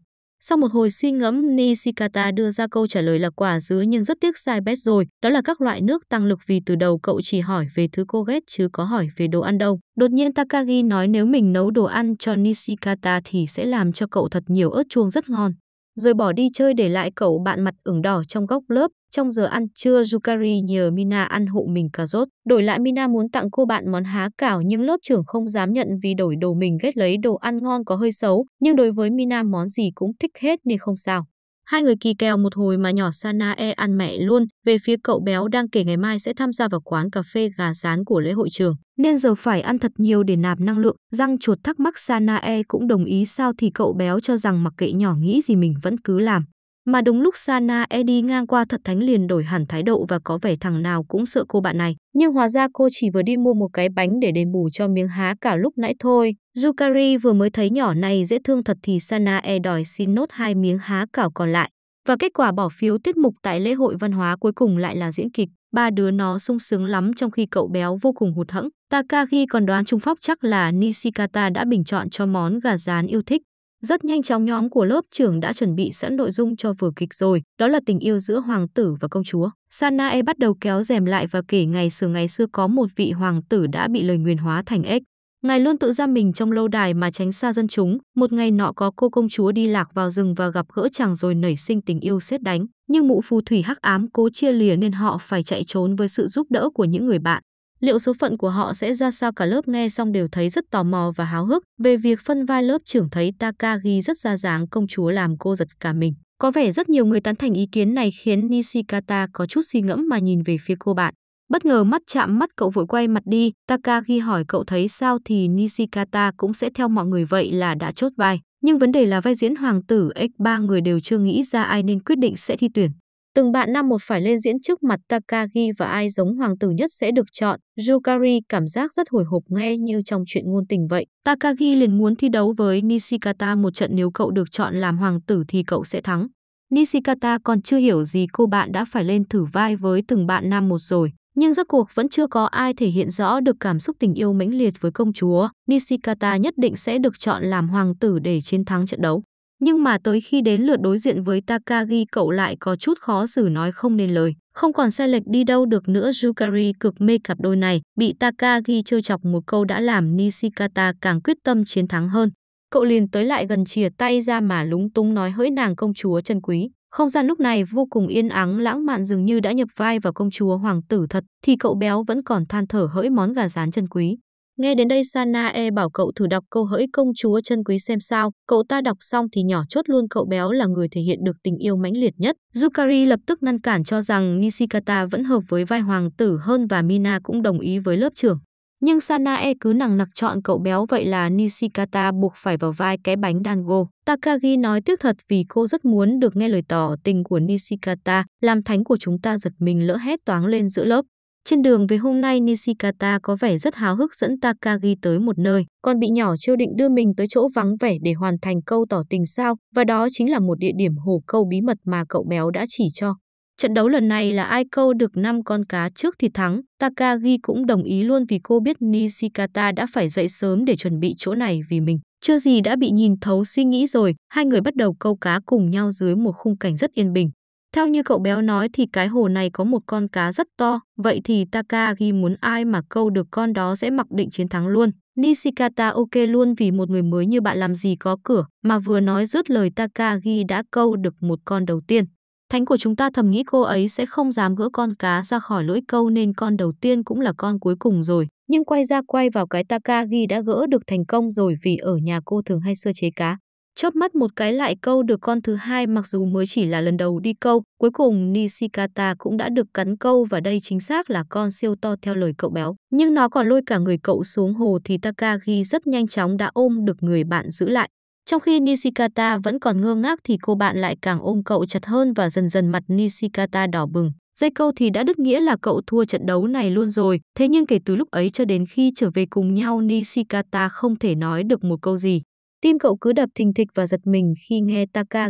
Sau một hồi suy ngẫm, Nishikata đưa ra câu trả lời là quả dứa nhưng rất tiếc sai bét rồi, đó là các loại nước tăng lực vì từ đầu cậu chỉ hỏi về thứ cô ghét chứ có hỏi về đồ ăn đâu. Đột nhiên Takagi nói nếu mình nấu đồ ăn cho Nishikata thì sẽ làm cho cậu thật nhiều ớt chuông rất ngon rồi bỏ đi chơi để lại cậu bạn mặt ửng đỏ trong góc lớp. Trong giờ ăn trưa, Yukari nhờ Mina ăn hộ mình cà rốt. Đổi lại Mina muốn tặng cô bạn món há cảo nhưng lớp trưởng không dám nhận vì đổi đồ mình ghét lấy đồ ăn ngon có hơi xấu. Nhưng đối với Mina món gì cũng thích hết nên không sao. Hai người kỳ kèo một hồi mà nhỏ Sanae ăn mẹ luôn, về phía cậu béo đang kể ngày mai sẽ tham gia vào quán cà phê gà rán của lễ hội trường. Nên giờ phải ăn thật nhiều để nạp năng lượng, răng chuột thắc mắc Sanae cũng đồng ý sao thì cậu béo cho rằng mặc kệ nhỏ nghĩ gì mình vẫn cứ làm. Mà đúng lúc Sana e đi ngang qua thật thánh liền đổi hẳn thái độ và có vẻ thằng nào cũng sợ cô bạn này. Nhưng hóa ra cô chỉ vừa đi mua một cái bánh để đền bù cho miếng há cả lúc nãy thôi. Yukari vừa mới thấy nhỏ này dễ thương thật thì Sana E đòi xin nốt hai miếng há cảo còn lại. Và kết quả bỏ phiếu tiết mục tại lễ hội văn hóa cuối cùng lại là diễn kịch. Ba đứa nó sung sướng lắm trong khi cậu béo vô cùng hụt hẫng. Takagi còn đoán trung pháp chắc là Nishikata đã bình chọn cho món gà rán yêu thích. Rất nhanh chóng nhóm của lớp trưởng đã chuẩn bị sẵn nội dung cho vở kịch rồi, đó là tình yêu giữa hoàng tử và công chúa. Sanae bắt đầu kéo rèm lại và kể ngày xưa ngày xưa có một vị hoàng tử đã bị lời nguyền hóa thành ếch. Ngài luôn tự giam mình trong lâu đài mà tránh xa dân chúng. Một ngày nọ có cô công chúa đi lạc vào rừng và gặp gỡ chàng rồi nảy sinh tình yêu xét đánh. Nhưng mụ phù thủy hắc ám cố chia lìa nên họ phải chạy trốn với sự giúp đỡ của những người bạn. Liệu số phận của họ sẽ ra sao cả lớp nghe xong đều thấy rất tò mò và háo hức về việc phân vai lớp trưởng thấy Takagi rất ra dáng công chúa làm cô giật cả mình. Có vẻ rất nhiều người tán thành ý kiến này khiến Nishikata có chút suy ngẫm mà nhìn về phía cô bạn. Bất ngờ mắt chạm mắt cậu vội quay mặt đi, Takagi hỏi cậu thấy sao thì Nishikata cũng sẽ theo mọi người vậy là đã chốt vai. Nhưng vấn đề là vai diễn hoàng tử X ba người đều chưa nghĩ ra ai nên quyết định sẽ thi tuyển. Từng bạn năm một phải lên diễn trước mặt Takagi và ai giống hoàng tử nhất sẽ được chọn. Yukari cảm giác rất hồi hộp nghe như trong chuyện ngôn tình vậy. Takagi liền muốn thi đấu với Nishikata một trận nếu cậu được chọn làm hoàng tử thì cậu sẽ thắng. Nishikata còn chưa hiểu gì cô bạn đã phải lên thử vai với từng bạn nam một rồi. Nhưng rốt cuộc vẫn chưa có ai thể hiện rõ được cảm xúc tình yêu mãnh liệt với công chúa. Nishikata nhất định sẽ được chọn làm hoàng tử để chiến thắng trận đấu. Nhưng mà tới khi đến lượt đối diện với Takagi cậu lại có chút khó xử nói không nên lời. Không còn xe lệch đi đâu được nữa Yukari cực mê cặp đôi này, bị Takagi trêu chọc một câu đã làm Nishikata càng quyết tâm chiến thắng hơn. Cậu liền tới lại gần chìa tay ra mà lúng túng nói hỡi nàng công chúa chân quý. Không gian lúc này vô cùng yên ắng lãng mạn dường như đã nhập vai vào công chúa hoàng tử thật, thì cậu béo vẫn còn than thở hỡi món gà rán chân quý. Nghe đến đây Sana e bảo cậu thử đọc câu hỡi công chúa chân quý xem sao, cậu ta đọc xong thì nhỏ chốt luôn cậu béo là người thể hiện được tình yêu mãnh liệt nhất. Yukari lập tức ngăn cản cho rằng Nishikata vẫn hợp với vai hoàng tử hơn và Mina cũng đồng ý với lớp trưởng. Nhưng Sanae cứ nặng nặc chọn cậu béo vậy là Nishikata buộc phải vào vai cái bánh dango. Takagi nói tiếc thật vì cô rất muốn được nghe lời tỏ tình của Nishikata, làm thánh của chúng ta giật mình lỡ hét toáng lên giữa lớp. Trên đường về hôm nay, Nishikata có vẻ rất háo hức dẫn Takagi tới một nơi, còn bị nhỏ chưa định đưa mình tới chỗ vắng vẻ để hoàn thành câu tỏ tình sao, và đó chính là một địa điểm hồ câu bí mật mà cậu béo đã chỉ cho. Trận đấu lần này là ai câu được 5 con cá trước thì thắng, Takagi cũng đồng ý luôn vì cô biết Nishikata đã phải dậy sớm để chuẩn bị chỗ này vì mình. Chưa gì đã bị nhìn thấu suy nghĩ rồi, hai người bắt đầu câu cá cùng nhau dưới một khung cảnh rất yên bình. Theo như cậu béo nói thì cái hồ này có một con cá rất to, vậy thì Takagi muốn ai mà câu được con đó sẽ mặc định chiến thắng luôn. Nishikata ok luôn vì một người mới như bạn làm gì có cửa, mà vừa nói dứt lời Takagi đã câu được một con đầu tiên. Thánh của chúng ta thầm nghĩ cô ấy sẽ không dám gỡ con cá ra khỏi lưỡi câu nên con đầu tiên cũng là con cuối cùng rồi. Nhưng quay ra quay vào cái Takagi đã gỡ được thành công rồi vì ở nhà cô thường hay sơ chế cá. Chớp mắt một cái lại câu được con thứ hai mặc dù mới chỉ là lần đầu đi câu, cuối cùng Nishikata cũng đã được cắn câu và đây chính xác là con siêu to theo lời cậu béo. Nhưng nó còn lôi cả người cậu xuống hồ thì Takagi rất nhanh chóng đã ôm được người bạn giữ lại. Trong khi Nishikata vẫn còn ngơ ngác thì cô bạn lại càng ôm cậu chặt hơn và dần dần mặt Nishikata đỏ bừng. Dây câu thì đã đứt nghĩa là cậu thua trận đấu này luôn rồi, thế nhưng kể từ lúc ấy cho đến khi trở về cùng nhau Nishikata không thể nói được một câu gì. Tim cậu cứ đập thình thịch và giật mình khi nghe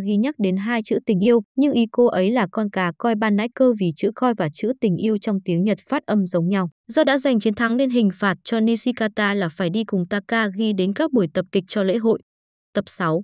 ghi nhắc đến hai chữ tình yêu, nhưng ý cô ấy là con cá coi ban nãy cơ vì chữ coi và chữ tình yêu trong tiếng Nhật phát âm giống nhau. Do đã giành chiến thắng nên hình phạt cho Nishikata là phải đi cùng ghi đến các buổi tập kịch cho lễ hội. Tập 6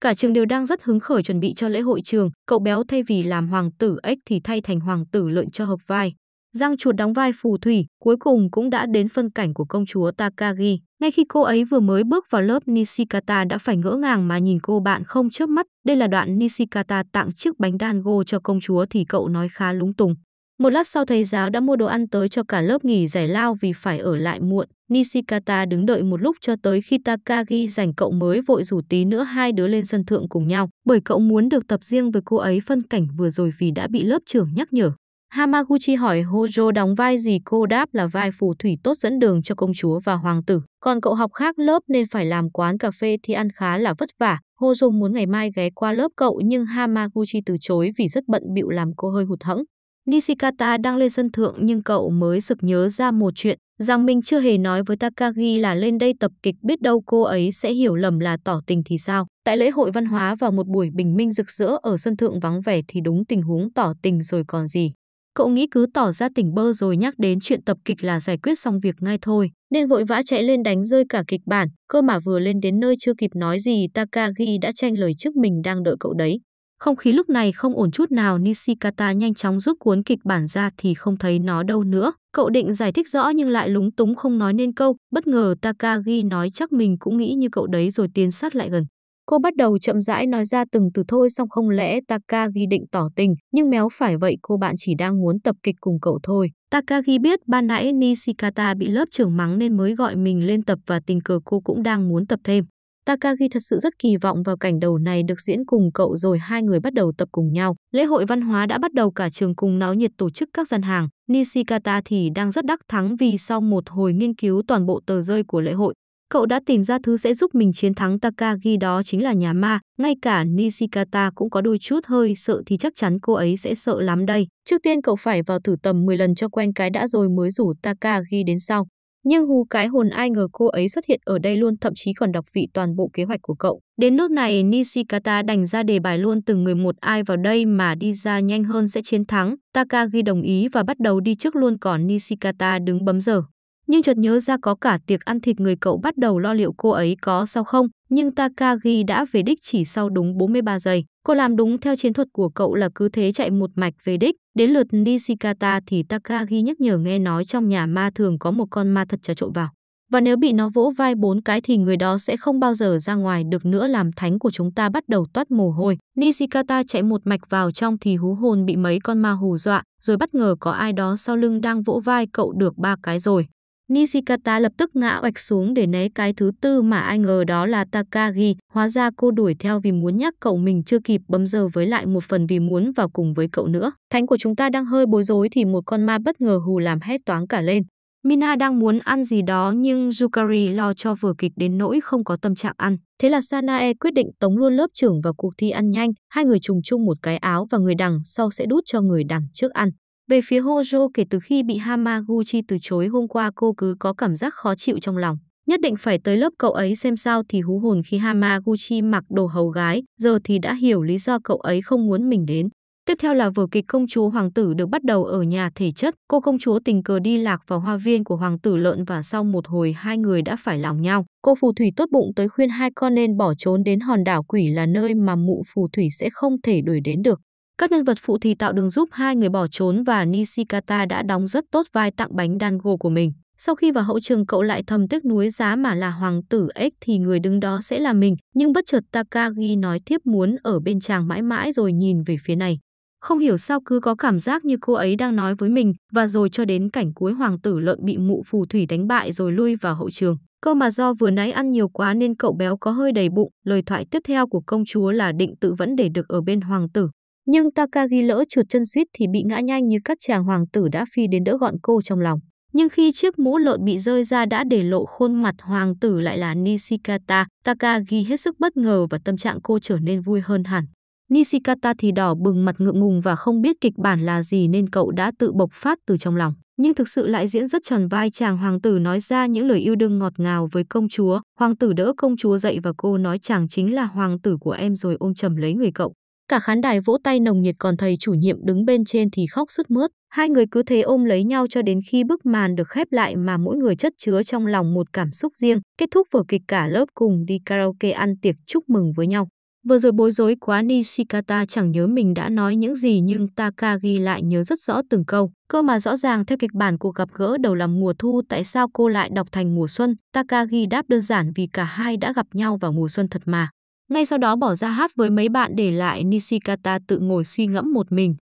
Cả trường đều đang rất hứng khởi chuẩn bị cho lễ hội trường, cậu béo thay vì làm hoàng tử ếch thì thay thành hoàng tử lợn cho hợp vai. Giang chuột đóng vai phù thủy, cuối cùng cũng đã đến phân cảnh của công chúa Takagi. Ngay khi cô ấy vừa mới bước vào lớp Nishikata đã phải ngỡ ngàng mà nhìn cô bạn không chớp mắt. Đây là đoạn Nishikata tặng chiếc bánh dango cho công chúa thì cậu nói khá lúng túng. Một lát sau thầy giáo đã mua đồ ăn tới cho cả lớp nghỉ giải lao vì phải ở lại muộn. Nishikata đứng đợi một lúc cho tới khi Takagi dành cậu mới vội rủ tí nữa hai đứa lên sân thượng cùng nhau, bởi cậu muốn được tập riêng với cô ấy phân cảnh vừa rồi vì đã bị lớp trưởng nhắc nhở. Hamaguchi hỏi Hojo đóng vai gì cô đáp là vai phù thủy tốt dẫn đường cho công chúa và hoàng tử. Còn cậu học khác lớp nên phải làm quán cà phê thì ăn khá là vất vả. Hojo muốn ngày mai ghé qua lớp cậu nhưng Hamaguchi từ chối vì rất bận bịu làm cô hơi hụt hẫng. Nishikata đang lên sân thượng nhưng cậu mới sực nhớ ra một chuyện rằng mình chưa hề nói với Takagi là lên đây tập kịch biết đâu cô ấy sẽ hiểu lầm là tỏ tình thì sao. Tại lễ hội văn hóa vào một buổi bình minh rực rỡ ở sân thượng vắng vẻ thì đúng tình huống tỏ tình rồi còn gì. Cậu nghĩ cứ tỏ ra tỉnh bơ rồi nhắc đến chuyện tập kịch là giải quyết xong việc ngay thôi, nên vội vã chạy lên đánh rơi cả kịch bản, cơ mà vừa lên đến nơi chưa kịp nói gì Takagi đã tranh lời trước mình đang đợi cậu đấy. Không khí lúc này không ổn chút nào Nishikata nhanh chóng rút cuốn kịch bản ra thì không thấy nó đâu nữa. Cậu định giải thích rõ nhưng lại lúng túng không nói nên câu. Bất ngờ Takagi nói chắc mình cũng nghĩ như cậu đấy rồi tiến sát lại gần. Cô bắt đầu chậm rãi nói ra từng từ thôi xong không lẽ Takagi định tỏ tình, nhưng méo phải vậy cô bạn chỉ đang muốn tập kịch cùng cậu thôi. Takagi biết ban nãy Nishikata bị lớp trưởng mắng nên mới gọi mình lên tập và tình cờ cô cũng đang muốn tập thêm. Takagi thật sự rất kỳ vọng vào cảnh đầu này được diễn cùng cậu rồi hai người bắt đầu tập cùng nhau. Lễ hội văn hóa đã bắt đầu cả trường cùng náo nhiệt tổ chức các gian hàng. Nishikata thì đang rất đắc thắng vì sau một hồi nghiên cứu toàn bộ tờ rơi của lễ hội, Cậu đã tìm ra thứ sẽ giúp mình chiến thắng Takagi đó chính là nhà ma, ngay cả Nishikata cũng có đôi chút hơi sợ thì chắc chắn cô ấy sẽ sợ lắm đây. Trước tiên cậu phải vào thử tầm 10 lần cho quen cái đã rồi mới rủ Takagi đến sau. Nhưng hù cái hồn ai ngờ cô ấy xuất hiện ở đây luôn thậm chí còn đọc vị toàn bộ kế hoạch của cậu. Đến lúc này Nishikata đành ra đề bài luôn từng người một ai vào đây mà đi ra nhanh hơn sẽ chiến thắng. Takagi đồng ý và bắt đầu đi trước luôn còn Nishikata đứng bấm giờ nhưng chợt nhớ ra có cả tiệc ăn thịt người cậu bắt đầu lo liệu cô ấy có sao không, nhưng Takagi đã về đích chỉ sau đúng 43 giây. Cô làm đúng theo chiến thuật của cậu là cứ thế chạy một mạch về đích. Đến lượt Nishikata thì Takagi nhắc nhở nghe nói trong nhà ma thường có một con ma thật trà trộn vào. Và nếu bị nó vỗ vai bốn cái thì người đó sẽ không bao giờ ra ngoài được nữa làm thánh của chúng ta bắt đầu toát mồ hôi. Nishikata chạy một mạch vào trong thì hú hồn bị mấy con ma hù dọa, rồi bất ngờ có ai đó sau lưng đang vỗ vai cậu được ba cái rồi. Nishikata lập tức ngã oạch xuống để né cái thứ tư mà ai ngờ đó là Takagi. Hóa ra cô đuổi theo vì muốn nhắc cậu mình chưa kịp bấm giờ với lại một phần vì muốn vào cùng với cậu nữa. Thánh của chúng ta đang hơi bối rối thì một con ma bất ngờ hù làm hét toáng cả lên. Mina đang muốn ăn gì đó nhưng Yukari lo cho vừa kịch đến nỗi không có tâm trạng ăn. Thế là Sanae quyết định tống luôn lớp trưởng vào cuộc thi ăn nhanh, hai người trùng chung một cái áo và người đằng sau sẽ đút cho người đằng trước ăn. Về phía Hojo kể từ khi bị Hamaguchi từ chối hôm qua cô cứ có cảm giác khó chịu trong lòng. Nhất định phải tới lớp cậu ấy xem sao thì hú hồn khi Hamaguchi mặc đồ hầu gái, giờ thì đã hiểu lý do cậu ấy không muốn mình đến. Tiếp theo là vở kịch công chúa hoàng tử được bắt đầu ở nhà thể chất, cô công chúa tình cờ đi lạc vào hoa viên của hoàng tử lợn và sau một hồi hai người đã phải lòng nhau. Cô phù thủy tốt bụng tới khuyên hai con nên bỏ trốn đến hòn đảo quỷ là nơi mà mụ phù thủy sẽ không thể đuổi đến được. Các nhân vật phụ thì tạo đường giúp hai người bỏ trốn và Nishikata đã đóng rất tốt vai tặng bánh dango của mình. Sau khi vào hậu trường cậu lại thầm tiếc núi giá mà là hoàng tử ếch thì người đứng đó sẽ là mình, nhưng bất chợt Takagi nói tiếp muốn ở bên chàng mãi mãi rồi nhìn về phía này. Không hiểu sao cứ có cảm giác như cô ấy đang nói với mình và rồi cho đến cảnh cuối hoàng tử lợn bị mụ phù thủy đánh bại rồi lui vào hậu trường. Cơ mà do vừa nãy ăn nhiều quá nên cậu béo có hơi đầy bụng, lời thoại tiếp theo của công chúa là định tự vẫn để được ở bên hoàng tử, nhưng Takagi lỡ trượt chân suýt thì bị ngã nhanh như các chàng hoàng tử đã phi đến đỡ gọn cô trong lòng. Nhưng khi chiếc mũ lợn bị rơi ra đã để lộ khuôn mặt hoàng tử lại là Nishikata, Takagi hết sức bất ngờ và tâm trạng cô trở nên vui hơn hẳn. Nishikata thì đỏ bừng mặt ngượng ngùng và không biết kịch bản là gì nên cậu đã tự bộc phát từ trong lòng. Nhưng thực sự lại diễn rất tròn vai chàng hoàng tử nói ra những lời yêu đương ngọt ngào với công chúa. Hoàng tử đỡ công chúa dậy và cô nói chàng chính là hoàng tử của em rồi ôm chầm lấy người cậu. Cả khán đài vỗ tay nồng nhiệt còn thầy chủ nhiệm đứng bên trên thì khóc sướt mướt. Hai người cứ thế ôm lấy nhau cho đến khi bức màn được khép lại mà mỗi người chất chứa trong lòng một cảm xúc riêng. Kết thúc vở kịch cả lớp cùng đi karaoke ăn tiệc chúc mừng với nhau. Vừa rồi bối rối quá Nishikata chẳng nhớ mình đã nói những gì nhưng Takagi lại nhớ rất rõ từng câu. Cơ mà rõ ràng theo kịch bản cuộc gặp gỡ đầu là mùa thu tại sao cô lại đọc thành mùa xuân. Takagi đáp đơn giản vì cả hai đã gặp nhau vào mùa xuân thật mà. Ngay sau đó bỏ ra hát với mấy bạn để lại Nishikata tự ngồi suy ngẫm một mình.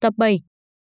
Tập 7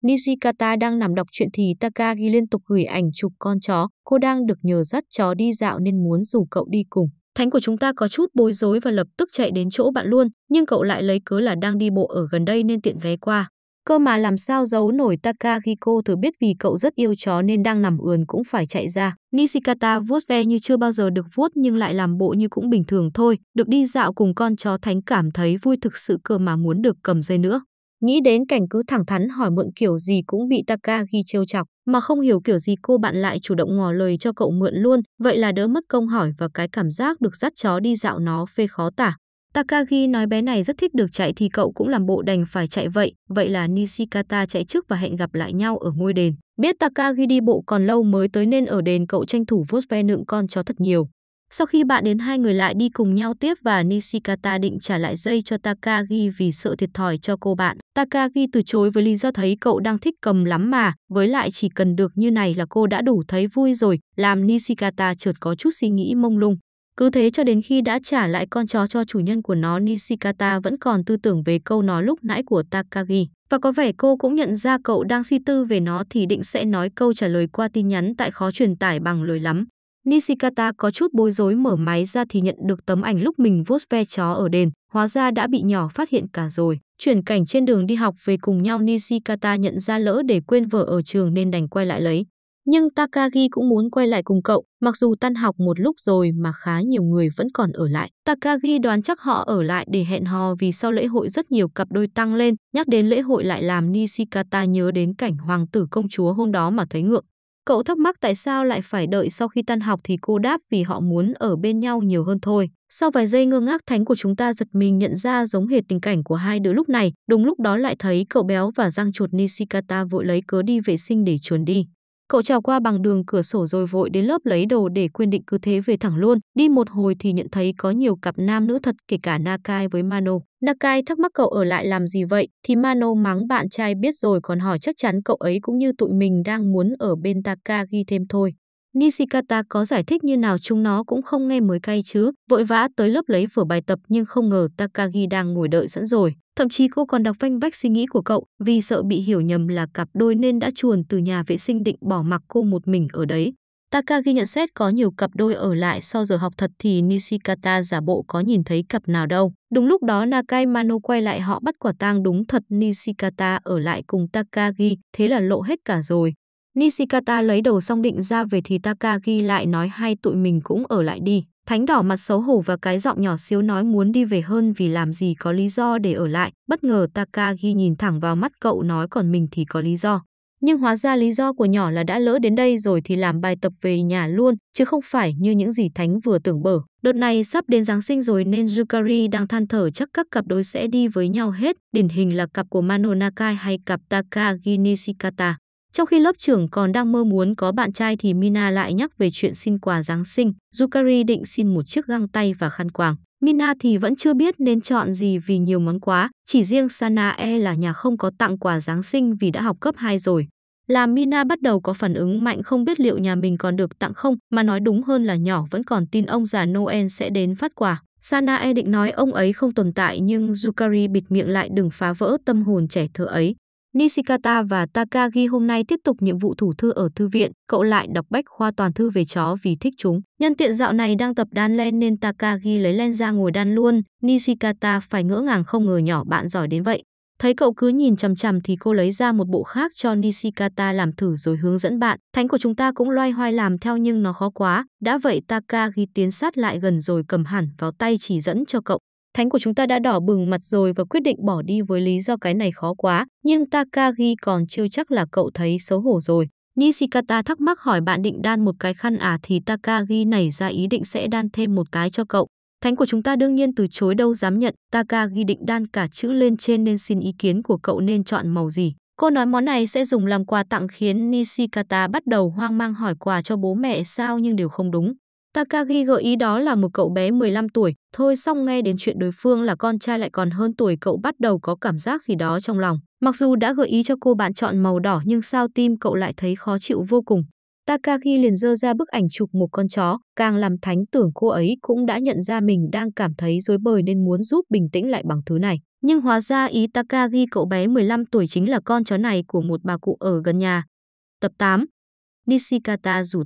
Nishikata đang nằm đọc truyện thì Takagi liên tục gửi ảnh chụp con chó. Cô đang được nhờ dắt chó đi dạo nên muốn rủ cậu đi cùng. Thánh của chúng ta có chút bối rối và lập tức chạy đến chỗ bạn luôn, nhưng cậu lại lấy cớ là đang đi bộ ở gần đây nên tiện ghé qua. Cơ mà làm sao giấu nổi Takahiko thừa biết vì cậu rất yêu chó nên đang nằm ườn cũng phải chạy ra. Nishikata vuốt ve như chưa bao giờ được vuốt nhưng lại làm bộ như cũng bình thường thôi. Được đi dạo cùng con chó thánh cảm thấy vui thực sự cơ mà muốn được cầm dây nữa. Nghĩ đến cảnh cứ thẳng thắn hỏi mượn kiểu gì cũng bị Takagi trêu chọc, mà không hiểu kiểu gì cô bạn lại chủ động ngỏ lời cho cậu mượn luôn, vậy là đỡ mất công hỏi và cái cảm giác được dắt chó đi dạo nó phê khó tả. Takagi nói bé này rất thích được chạy thì cậu cũng làm bộ đành phải chạy vậy, vậy là Nishikata chạy trước và hẹn gặp lại nhau ở ngôi đền. Biết Takagi đi bộ còn lâu mới tới nên ở đền cậu tranh thủ vuốt ve nựng con chó thật nhiều. Sau khi bạn đến hai người lại đi cùng nhau tiếp và Nishikata định trả lại dây cho Takagi vì sợ thiệt thòi cho cô bạn. Takagi từ chối với lý do thấy cậu đang thích cầm lắm mà, với lại chỉ cần được như này là cô đã đủ thấy vui rồi, làm Nishikata chợt có chút suy nghĩ mông lung. Cứ thế cho đến khi đã trả lại con chó cho chủ nhân của nó Nishikata vẫn còn tư tưởng về câu nói lúc nãy của Takagi. Và có vẻ cô cũng nhận ra cậu đang suy tư về nó thì định sẽ nói câu trả lời qua tin nhắn tại khó truyền tải bằng lời lắm. Nishikata có chút bối rối mở máy ra thì nhận được tấm ảnh lúc mình vuốt ve chó ở đền, hóa ra đã bị nhỏ phát hiện cả rồi. Chuyển cảnh trên đường đi học về cùng nhau Nishikata nhận ra lỡ để quên vợ ở trường nên đành quay lại lấy. Nhưng Takagi cũng muốn quay lại cùng cậu, mặc dù tan học một lúc rồi mà khá nhiều người vẫn còn ở lại. Takagi đoán chắc họ ở lại để hẹn hò vì sau lễ hội rất nhiều cặp đôi tăng lên, nhắc đến lễ hội lại làm Nishikata nhớ đến cảnh hoàng tử công chúa hôm đó mà thấy ngượng. Cậu thắc mắc tại sao lại phải đợi sau khi tan học thì cô đáp vì họ muốn ở bên nhau nhiều hơn thôi. Sau vài giây ngơ ngác thánh của chúng ta giật mình nhận ra giống hệt tình cảnh của hai đứa lúc này, đúng lúc đó lại thấy cậu béo và răng chuột Nishikata vội lấy cớ đi vệ sinh để chuồn đi. Cậu trèo qua bằng đường cửa sổ rồi vội đến lớp lấy đồ để quyền định cứ thế về thẳng luôn. Đi một hồi thì nhận thấy có nhiều cặp nam nữ thật kể cả Nakai với Mano. Nakai thắc mắc cậu ở lại làm gì vậy thì Mano mắng bạn trai biết rồi còn hỏi chắc chắn cậu ấy cũng như tụi mình đang muốn ở bên Takagi thêm thôi. Nishikata có giải thích như nào chúng nó cũng không nghe mới cay chứ, vội vã tới lớp lấy vở bài tập nhưng không ngờ Takagi đang ngồi đợi sẵn rồi. Thậm chí cô còn đọc phanh bách suy nghĩ của cậu vì sợ bị hiểu nhầm là cặp đôi nên đã chuồn từ nhà vệ sinh định bỏ mặc cô một mình ở đấy. Takagi nhận xét có nhiều cặp đôi ở lại sau giờ học thật thì Nishikata giả bộ có nhìn thấy cặp nào đâu. Đúng lúc đó Nakai Mano quay lại họ bắt quả tang đúng thật Nishikata ở lại cùng Takagi, thế là lộ hết cả rồi. Nishikata lấy đầu xong định ra về thì Takagi lại nói hai tụi mình cũng ở lại đi. Thánh đỏ mặt xấu hổ và cái giọng nhỏ xíu nói muốn đi về hơn vì làm gì có lý do để ở lại. Bất ngờ Takagi nhìn thẳng vào mắt cậu nói còn mình thì có lý do. Nhưng hóa ra lý do của nhỏ là đã lỡ đến đây rồi thì làm bài tập về nhà luôn, chứ không phải như những gì Thánh vừa tưởng bở. Đợt này sắp đến Giáng sinh rồi nên Yukari đang than thở chắc các cặp đôi sẽ đi với nhau hết, điển hình là cặp của Mano hay cặp Takagi Nishikata. Trong khi lớp trưởng còn đang mơ muốn có bạn trai thì Mina lại nhắc về chuyện xin quà Giáng sinh. Yukari định xin một chiếc găng tay và khăn quàng. Mina thì vẫn chưa biết nên chọn gì vì nhiều món quá. Chỉ riêng Sanae là nhà không có tặng quà Giáng sinh vì đã học cấp 2 rồi. Làm Mina bắt đầu có phản ứng mạnh không biết liệu nhà mình còn được tặng không, mà nói đúng hơn là nhỏ vẫn còn tin ông già Noel sẽ đến phát quà. Sanae định nói ông ấy không tồn tại nhưng Yukari bịt miệng lại đừng phá vỡ tâm hồn trẻ thơ ấy. Nishikata và Takagi hôm nay tiếp tục nhiệm vụ thủ thư ở thư viện, cậu lại đọc bách khoa toàn thư về chó vì thích chúng. Nhân tiện dạo này đang tập đan len nên Takagi lấy len ra ngồi đan luôn, Nishikata phải ngỡ ngàng không ngờ nhỏ bạn giỏi đến vậy. Thấy cậu cứ nhìn chằm chằm thì cô lấy ra một bộ khác cho Nishikata làm thử rồi hướng dẫn bạn. Thánh của chúng ta cũng loay hoay làm theo nhưng nó khó quá. Đã vậy Takagi tiến sát lại gần rồi cầm hẳn vào tay chỉ dẫn cho cậu. Thánh của chúng ta đã đỏ bừng mặt rồi và quyết định bỏ đi với lý do cái này khó quá, nhưng Takagi còn chưa chắc là cậu thấy xấu hổ rồi. Nishikata thắc mắc hỏi bạn định đan một cái khăn à thì Takagi nảy ra ý định sẽ đan thêm một cái cho cậu. Thánh của chúng ta đương nhiên từ chối đâu dám nhận, Takagi định đan cả chữ lên trên nên xin ý kiến của cậu nên chọn màu gì. Cô nói món này sẽ dùng làm quà tặng khiến Nishikata bắt đầu hoang mang hỏi quà cho bố mẹ sao nhưng đều không đúng. Takagi gợi ý đó là một cậu bé 15 tuổi, thôi xong nghe đến chuyện đối phương là con trai lại còn hơn tuổi cậu bắt đầu có cảm giác gì đó trong lòng. Mặc dù đã gợi ý cho cô bạn chọn màu đỏ nhưng sao tim cậu lại thấy khó chịu vô cùng. Takagi liền dơ ra bức ảnh chụp một con chó, càng làm thánh tưởng cô ấy cũng đã nhận ra mình đang cảm thấy dối bời nên muốn giúp bình tĩnh lại bằng thứ này. Nhưng hóa ra ý Takagi cậu bé 15 tuổi chính là con chó này của một bà cụ ở gần nhà. Tập 8 Nishikata rủ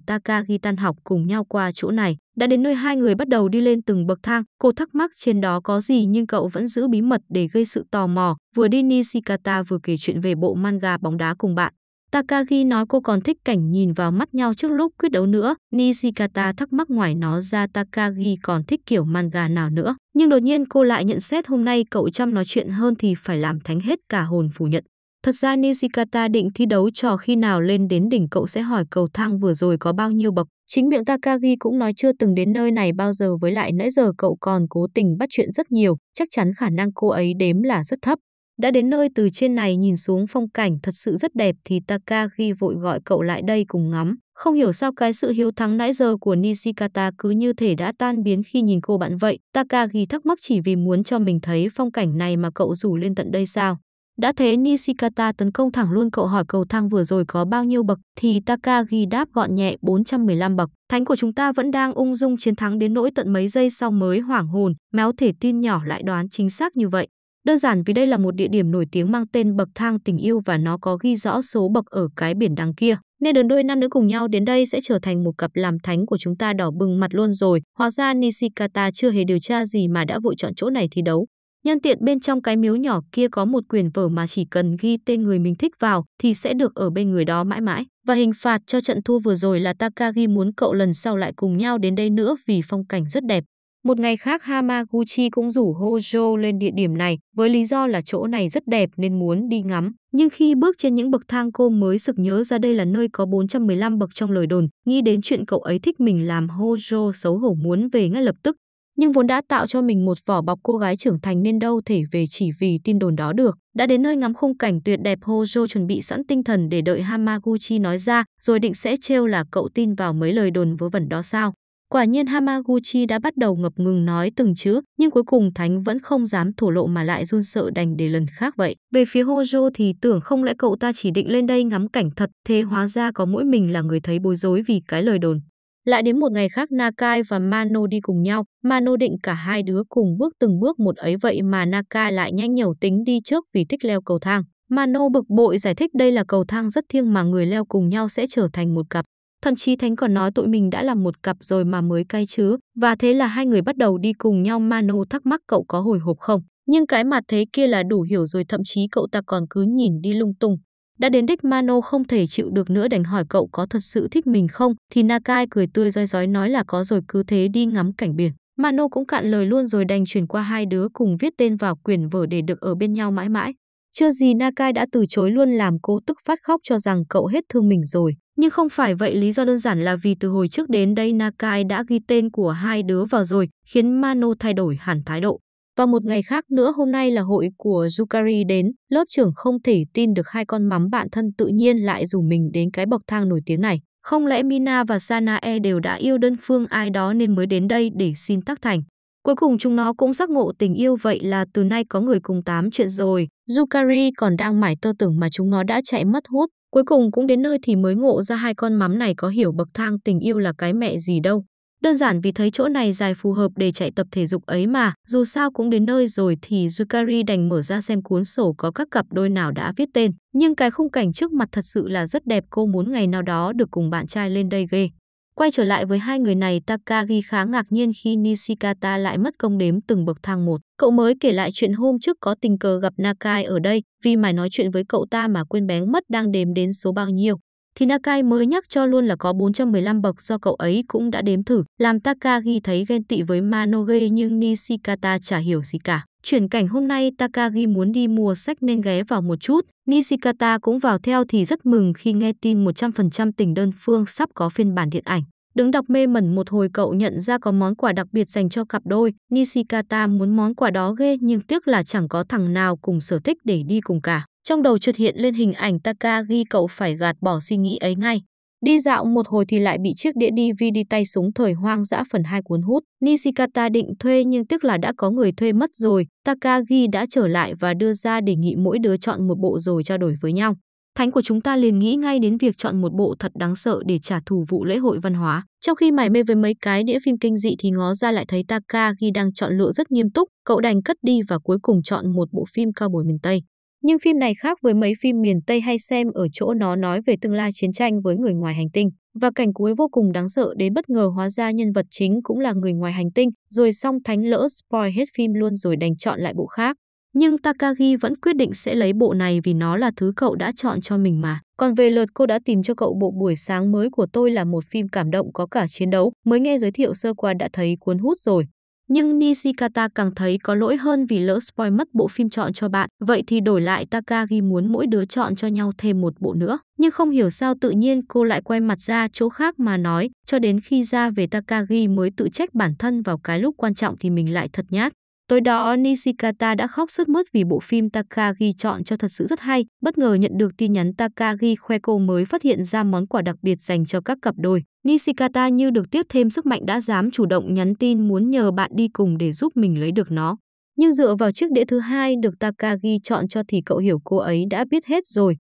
tan học cùng nhau qua chỗ này. Đã đến nơi hai người bắt đầu đi lên từng bậc thang, cô thắc mắc trên đó có gì nhưng cậu vẫn giữ bí mật để gây sự tò mò. Vừa đi Nishikata vừa kể chuyện về bộ manga bóng đá cùng bạn. Takagi nói cô còn thích cảnh nhìn vào mắt nhau trước lúc quyết đấu nữa. Nishikata thắc mắc ngoài nó ra Takagi còn thích kiểu manga nào nữa. Nhưng đột nhiên cô lại nhận xét hôm nay cậu chăm nói chuyện hơn thì phải làm thánh hết cả hồn phủ nhận. Thật ra Nishikata định thi đấu trò khi nào lên đến đỉnh cậu sẽ hỏi cầu thang vừa rồi có bao nhiêu bậc. Chính miệng Takagi cũng nói chưa từng đến nơi này bao giờ với lại nãy giờ cậu còn cố tình bắt chuyện rất nhiều, chắc chắn khả năng cô ấy đếm là rất thấp. Đã đến nơi từ trên này nhìn xuống phong cảnh thật sự rất đẹp thì Takagi vội gọi cậu lại đây cùng ngắm. Không hiểu sao cái sự hiếu thắng nãy giờ của Nishikata cứ như thể đã tan biến khi nhìn cô bạn vậy. Takagi thắc mắc chỉ vì muốn cho mình thấy phong cảnh này mà cậu rủ lên tận đây sao. Đã thế Nishikata tấn công thẳng luôn cậu hỏi cầu thang vừa rồi có bao nhiêu bậc thì Takagi đáp gọn nhẹ 415 bậc. Thánh của chúng ta vẫn đang ung dung chiến thắng đến nỗi tận mấy giây sau mới hoảng hồn, méo thể tin nhỏ lại đoán chính xác như vậy. Đơn giản vì đây là một địa điểm nổi tiếng mang tên bậc thang tình yêu và nó có ghi rõ số bậc ở cái biển đằng kia. Nên đường đôi nam nữ cùng nhau đến đây sẽ trở thành một cặp làm thánh của chúng ta đỏ bừng mặt luôn rồi. Hóa ra Nishikata chưa hề điều tra gì mà đã vội chọn chỗ này thi đấu. Nhân tiện bên trong cái miếu nhỏ kia có một quyển vở mà chỉ cần ghi tên người mình thích vào thì sẽ được ở bên người đó mãi mãi. Và hình phạt cho trận thua vừa rồi là Takagi muốn cậu lần sau lại cùng nhau đến đây nữa vì phong cảnh rất đẹp. Một ngày khác Hamaguchi cũng rủ Hojo lên địa điểm này với lý do là chỗ này rất đẹp nên muốn đi ngắm. Nhưng khi bước trên những bậc thang cô mới sực nhớ ra đây là nơi có 415 bậc trong lời đồn, nghĩ đến chuyện cậu ấy thích mình làm Hojo xấu hổ muốn về ngay lập tức nhưng vốn đã tạo cho mình một vỏ bọc cô gái trưởng thành nên đâu thể về chỉ vì tin đồn đó được. Đã đến nơi ngắm khung cảnh tuyệt đẹp Hojo chuẩn bị sẵn tinh thần để đợi Hamaguchi nói ra, rồi định sẽ trêu là cậu tin vào mấy lời đồn vớ vẩn đó sao. Quả nhiên Hamaguchi đã bắt đầu ngập ngừng nói từng chữ, nhưng cuối cùng Thánh vẫn không dám thổ lộ mà lại run sợ đành để lần khác vậy. Về phía Hojo thì tưởng không lẽ cậu ta chỉ định lên đây ngắm cảnh thật, thế hóa ra có mỗi mình là người thấy bối rối vì cái lời đồn. Lại đến một ngày khác Nakai và Mano đi cùng nhau, Mano định cả hai đứa cùng bước từng bước một ấy vậy mà Nakai lại nhanh nhẩu tính đi trước vì thích leo cầu thang. Mano bực bội giải thích đây là cầu thang rất thiêng mà người leo cùng nhau sẽ trở thành một cặp. Thậm chí Thánh còn nói tụi mình đã làm một cặp rồi mà mới cay chứ. Và thế là hai người bắt đầu đi cùng nhau Mano thắc mắc cậu có hồi hộp không. Nhưng cái mặt thế kia là đủ hiểu rồi thậm chí cậu ta còn cứ nhìn đi lung tung. Đã đến đích Mano không thể chịu được nữa đành hỏi cậu có thật sự thích mình không, thì Nakai cười tươi roi rói nói là có rồi cứ thế đi ngắm cảnh biển. Mano cũng cạn lời luôn rồi đành chuyển qua hai đứa cùng viết tên vào quyển vở để được ở bên nhau mãi mãi. Chưa gì Nakai đã từ chối luôn làm cô tức phát khóc cho rằng cậu hết thương mình rồi. Nhưng không phải vậy lý do đơn giản là vì từ hồi trước đến đây Nakai đã ghi tên của hai đứa vào rồi, khiến Mano thay đổi hẳn thái độ. Và một ngày khác nữa hôm nay là hội của Yukari đến, lớp trưởng không thể tin được hai con mắm bạn thân tự nhiên lại rủ mình đến cái bậc thang nổi tiếng này. Không lẽ Mina và Sanae đều đã yêu đơn phương ai đó nên mới đến đây để xin tác thành. Cuối cùng chúng nó cũng giác ngộ tình yêu vậy là từ nay có người cùng tám chuyện rồi. Yukari còn đang mải tơ tưởng mà chúng nó đã chạy mất hút. Cuối cùng cũng đến nơi thì mới ngộ ra hai con mắm này có hiểu bậc thang tình yêu là cái mẹ gì đâu. Đơn giản vì thấy chỗ này dài phù hợp để chạy tập thể dục ấy mà, dù sao cũng đến nơi rồi thì Yukari đành mở ra xem cuốn sổ có các cặp đôi nào đã viết tên. Nhưng cái khung cảnh trước mặt thật sự là rất đẹp cô muốn ngày nào đó được cùng bạn trai lên đây ghê. Quay trở lại với hai người này Takagi khá ngạc nhiên khi Nishikata lại mất công đếm từng bậc thang một. Cậu mới kể lại chuyện hôm trước có tình cờ gặp Nakai ở đây, vì mải nói chuyện với cậu ta mà quên bén mất đang đếm đến số bao nhiêu thì Nakai mới nhắc cho luôn là có 415 bậc do cậu ấy cũng đã đếm thử, làm Takagi thấy ghen tị với Manoge nhưng Nishikata chả hiểu gì cả. Chuyển cảnh hôm nay Takagi muốn đi mua sách nên ghé vào một chút, Nishikata cũng vào theo thì rất mừng khi nghe tin 100% tình đơn phương sắp có phiên bản điện ảnh. Đứng đọc mê mẩn một hồi cậu nhận ra có món quà đặc biệt dành cho cặp đôi, Nishikata muốn món quà đó ghê nhưng tiếc là chẳng có thằng nào cùng sở thích để đi cùng cả. Trong đầu chợt hiện lên hình ảnh Takagi cậu phải gạt bỏ suy nghĩ ấy ngay. Đi dạo một hồi thì lại bị chiếc đĩa DVD tay súng thời hoang dã phần 2 cuốn hút. Nishikata định thuê nhưng tức là đã có người thuê mất rồi. Takagi đã trở lại và đưa ra đề nghị mỗi đứa chọn một bộ rồi trao đổi với nhau. Thánh của chúng ta liền nghĩ ngay đến việc chọn một bộ thật đáng sợ để trả thù vụ lễ hội văn hóa. Trong khi mải mê với mấy cái đĩa phim kinh dị thì ngó ra lại thấy Takagi đang chọn lựa rất nghiêm túc. Cậu đành cất đi và cuối cùng chọn một bộ phim cao bồi miền Tây. Nhưng phim này khác với mấy phim miền Tây hay xem ở chỗ nó nói về tương lai chiến tranh với người ngoài hành tinh. Và cảnh cuối vô cùng đáng sợ đến bất ngờ hóa ra nhân vật chính cũng là người ngoài hành tinh, rồi xong thánh lỡ spoil hết phim luôn rồi đành chọn lại bộ khác. Nhưng Takagi vẫn quyết định sẽ lấy bộ này vì nó là thứ cậu đã chọn cho mình mà. Còn về lượt cô đã tìm cho cậu bộ buổi sáng mới của tôi là một phim cảm động có cả chiến đấu, mới nghe giới thiệu sơ qua đã thấy cuốn hút rồi. Nhưng Nishikata càng thấy có lỗi hơn vì lỡ spoil mất bộ phim chọn cho bạn, vậy thì đổi lại Takagi muốn mỗi đứa chọn cho nhau thêm một bộ nữa. Nhưng không hiểu sao tự nhiên cô lại quay mặt ra chỗ khác mà nói, cho đến khi ra về Takagi mới tự trách bản thân vào cái lúc quan trọng thì mình lại thật nhát. Tối đó, Nishikata đã khóc sướt mướt vì bộ phim Takagi chọn cho thật sự rất hay. Bất ngờ nhận được tin nhắn Takagi khoe cô mới phát hiện ra món quà đặc biệt dành cho các cặp đôi. Nishikata như được tiếp thêm sức mạnh đã dám chủ động nhắn tin muốn nhờ bạn đi cùng để giúp mình lấy được nó. Nhưng dựa vào chiếc đĩa thứ hai được Takagi chọn cho thì cậu hiểu cô ấy đã biết hết rồi.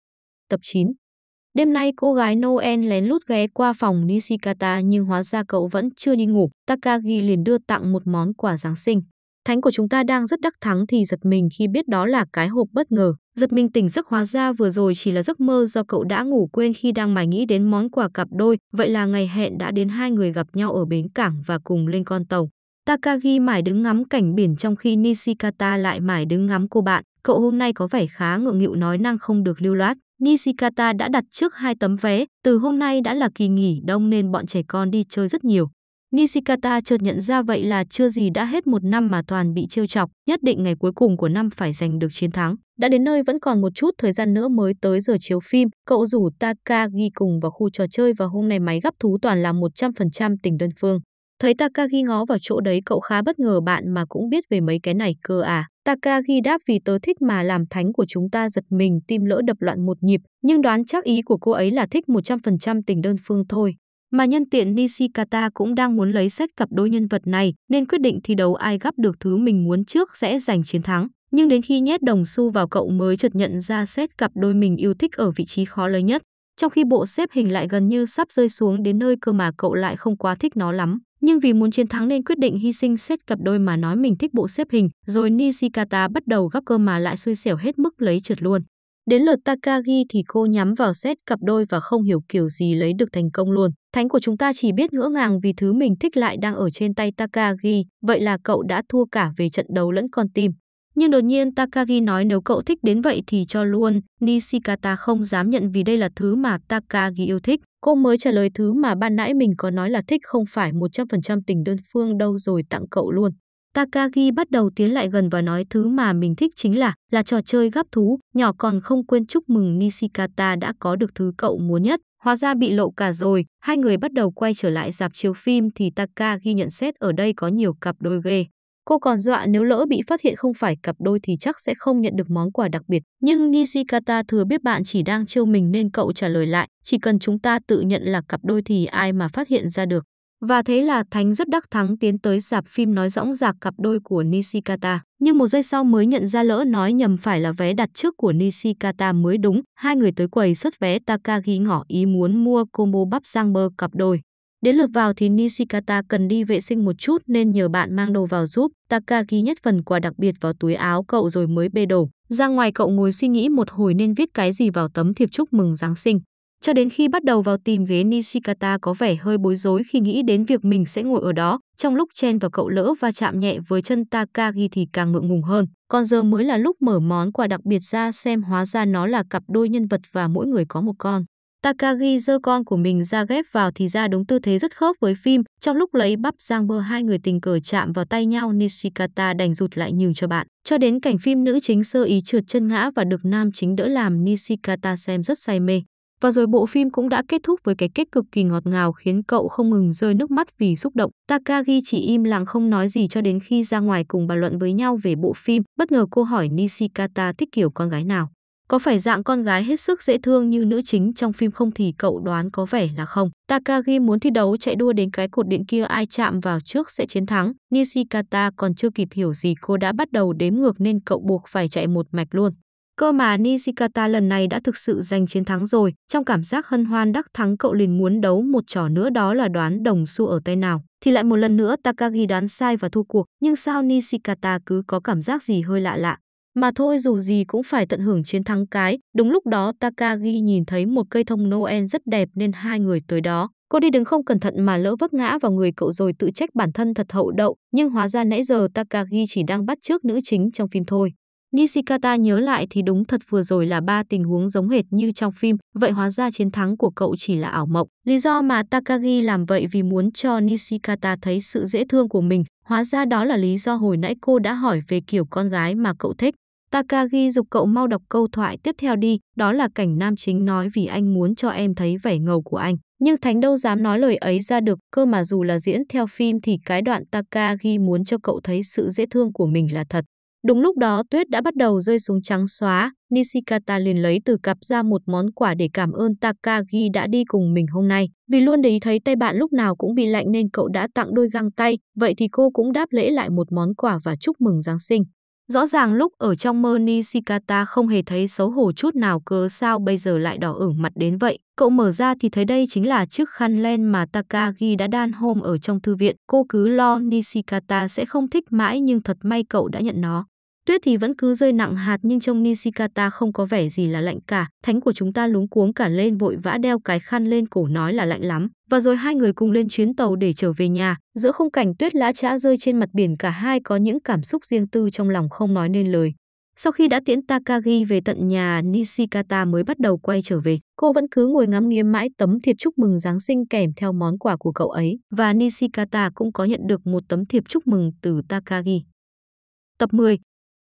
Tập 9 Đêm nay cô gái Noel lén lút ghé qua phòng Nishikata nhưng hóa ra cậu vẫn chưa đi ngủ. Takagi liền đưa tặng một món quà Giáng sinh. Thánh của chúng ta đang rất đắc thắng thì giật mình khi biết đó là cái hộp bất ngờ. Giật mình tỉnh giấc hóa ra vừa rồi chỉ là giấc mơ do cậu đã ngủ quên khi đang mải nghĩ đến món quà cặp đôi. Vậy là ngày hẹn đã đến hai người gặp nhau ở bến cảng và cùng lên con tàu. Takagi mải đứng ngắm cảnh biển trong khi Nishikata lại mải đứng ngắm cô bạn. Cậu hôm nay có vẻ khá ngượng nghịu nói năng không được lưu loát. Nishikata đã đặt trước hai tấm vé, từ hôm nay đã là kỳ nghỉ đông nên bọn trẻ con đi chơi rất nhiều. Nishikata chợt nhận ra vậy là chưa gì đã hết một năm mà toàn bị trêu chọc, nhất định ngày cuối cùng của năm phải giành được chiến thắng. Đã đến nơi vẫn còn một chút thời gian nữa mới tới giờ chiếu phim, cậu rủ Takagi cùng vào khu trò chơi và hôm nay máy gấp thú toàn là 100% tình đơn phương. Thấy Takagi ngó vào chỗ đấy cậu khá bất ngờ bạn mà cũng biết về mấy cái này cơ à. Takagi đáp vì tớ thích mà làm thánh của chúng ta giật mình tim lỡ đập loạn một nhịp, nhưng đoán chắc ý của cô ấy là thích 100% tình đơn phương thôi. Mà nhân tiện Nishikata cũng đang muốn lấy xét cặp đôi nhân vật này nên quyết định thi đấu ai gắp được thứ mình muốn trước sẽ giành chiến thắng. Nhưng đến khi nhét đồng xu vào cậu mới chợt nhận ra xét cặp đôi mình yêu thích ở vị trí khó lấy nhất. Trong khi bộ xếp hình lại gần như sắp rơi xuống đến nơi cơ mà cậu lại không quá thích nó lắm. Nhưng vì muốn chiến thắng nên quyết định hy sinh xét cặp đôi mà nói mình thích bộ xếp hình, rồi Nishikata bắt đầu gắp cơ mà lại xui xẻo hết mức lấy trượt luôn. Đến lượt Takagi thì cô nhắm vào set cặp đôi và không hiểu kiểu gì lấy được thành công luôn. Thánh của chúng ta chỉ biết ngỡ ngàng vì thứ mình thích lại đang ở trên tay Takagi, vậy là cậu đã thua cả về trận đấu lẫn con tim. Nhưng đột nhiên Takagi nói nếu cậu thích đến vậy thì cho luôn, Nishikata không dám nhận vì đây là thứ mà Takagi yêu thích. Cô mới trả lời thứ mà ban nãy mình có nói là thích không phải 100% tình đơn phương đâu rồi tặng cậu luôn. Takagi bắt đầu tiến lại gần và nói thứ mà mình thích chính là là trò chơi gắp thú, nhỏ còn không quên chúc mừng Nishikata đã có được thứ cậu muốn nhất. Hóa ra bị lộ cả rồi, hai người bắt đầu quay trở lại dạp chiếu phim thì Takagi nhận xét ở đây có nhiều cặp đôi ghê. Cô còn dọa nếu lỡ bị phát hiện không phải cặp đôi thì chắc sẽ không nhận được món quà đặc biệt. Nhưng Nishikata thừa biết bạn chỉ đang trêu mình nên cậu trả lời lại, chỉ cần chúng ta tự nhận là cặp đôi thì ai mà phát hiện ra được. Và thế là Thánh rất đắc thắng tiến tới sạp phim nói rõng rạc cặp đôi của Nishikata. Nhưng một giây sau mới nhận ra lỡ nói nhầm phải là vé đặt trước của Nishikata mới đúng. Hai người tới quầy xuất vé Takagi ngỏ ý muốn mua combo bắp giang bơ cặp đôi. Đến lượt vào thì Nishikata cần đi vệ sinh một chút nên nhờ bạn mang đồ vào giúp. Takagi nhất phần quà đặc biệt vào túi áo cậu rồi mới bê đồ. Ra ngoài cậu ngồi suy nghĩ một hồi nên viết cái gì vào tấm thiệp chúc mừng Giáng sinh cho đến khi bắt đầu vào tìm ghế Nishikata có vẻ hơi bối rối khi nghĩ đến việc mình sẽ ngồi ở đó, trong lúc chen và cậu lỡ và chạm nhẹ với chân Takagi thì càng ngượng ngùng hơn. Còn giờ mới là lúc mở món quà đặc biệt ra xem hóa ra nó là cặp đôi nhân vật và mỗi người có một con. Takagi dơ con của mình ra ghép vào thì ra đúng tư thế rất khớp với phim, trong lúc lấy bắp giang bơ hai người tình cờ chạm vào tay nhau Nishikata đành rụt lại nhường cho bạn. Cho đến cảnh phim nữ chính sơ ý trượt chân ngã và được nam chính đỡ làm Nishikata xem rất say mê. Và rồi bộ phim cũng đã kết thúc với cái kết cực kỳ ngọt ngào khiến cậu không ngừng rơi nước mắt vì xúc động. Takagi chỉ im lặng không nói gì cho đến khi ra ngoài cùng bàn luận với nhau về bộ phim. Bất ngờ cô hỏi Nishikata thích kiểu con gái nào. Có phải dạng con gái hết sức dễ thương như nữ chính trong phim không thì cậu đoán có vẻ là không. Takagi muốn thi đấu chạy đua đến cái cột điện kia ai chạm vào trước sẽ chiến thắng. Nishikata còn chưa kịp hiểu gì cô đã bắt đầu đếm ngược nên cậu buộc phải chạy một mạch luôn. Cơ mà Nishikata lần này đã thực sự giành chiến thắng rồi, trong cảm giác hân hoan đắc thắng cậu liền muốn đấu một trò nữa đó là đoán đồng xu ở tay nào. Thì lại một lần nữa Takagi đoán sai và thua cuộc, nhưng sao Nishikata cứ có cảm giác gì hơi lạ lạ. Mà thôi dù gì cũng phải tận hưởng chiến thắng cái, đúng lúc đó Takagi nhìn thấy một cây thông Noel rất đẹp nên hai người tới đó. Cô đi đứng không cẩn thận mà lỡ vấp ngã vào người cậu rồi tự trách bản thân thật hậu đậu, nhưng hóa ra nãy giờ Takagi chỉ đang bắt chước nữ chính trong phim thôi. Nishikata nhớ lại thì đúng thật vừa rồi là ba tình huống giống hệt như trong phim, vậy hóa ra chiến thắng của cậu chỉ là ảo mộng. Lý do mà Takagi làm vậy vì muốn cho Nishikata thấy sự dễ thương của mình, hóa ra đó là lý do hồi nãy cô đã hỏi về kiểu con gái mà cậu thích. Takagi dục cậu mau đọc câu thoại tiếp theo đi, đó là cảnh nam chính nói vì anh muốn cho em thấy vẻ ngầu của anh. Nhưng Thánh đâu dám nói lời ấy ra được, cơ mà dù là diễn theo phim thì cái đoạn Takagi muốn cho cậu thấy sự dễ thương của mình là thật. Đúng lúc đó tuyết đã bắt đầu rơi xuống trắng xóa, Nishikata liền lấy từ cặp ra một món quà để cảm ơn Takagi đã đi cùng mình hôm nay. Vì luôn để ý thấy tay bạn lúc nào cũng bị lạnh nên cậu đã tặng đôi găng tay, vậy thì cô cũng đáp lễ lại một món quà và chúc mừng Giáng sinh. Rõ ràng lúc ở trong mơ Nishikata không hề thấy xấu hổ chút nào cớ sao bây giờ lại đỏ ửng mặt đến vậy. Cậu mở ra thì thấy đây chính là chiếc khăn len mà Takagi đã đan hôm ở trong thư viện. Cô cứ lo Nishikata sẽ không thích mãi nhưng thật may cậu đã nhận nó. Tuyết thì vẫn cứ rơi nặng hạt nhưng trong Nishikata không có vẻ gì là lạnh cả. Thánh của chúng ta luống cuống cả lên vội vã đeo cái khăn lên cổ nói là lạnh lắm. Và rồi hai người cùng lên chuyến tàu để trở về nhà. Giữa khung cảnh tuyết lã chã rơi trên mặt biển cả hai có những cảm xúc riêng tư trong lòng không nói nên lời. Sau khi đã tiễn Takagi về tận nhà, Nishikata mới bắt đầu quay trở về. Cô vẫn cứ ngồi ngắm nghía mãi tấm thiệp chúc mừng Giáng sinh kèm theo món quà của cậu ấy. Và Nishikata cũng có nhận được một tấm thiệp chúc mừng từ Takagi. Tập 10.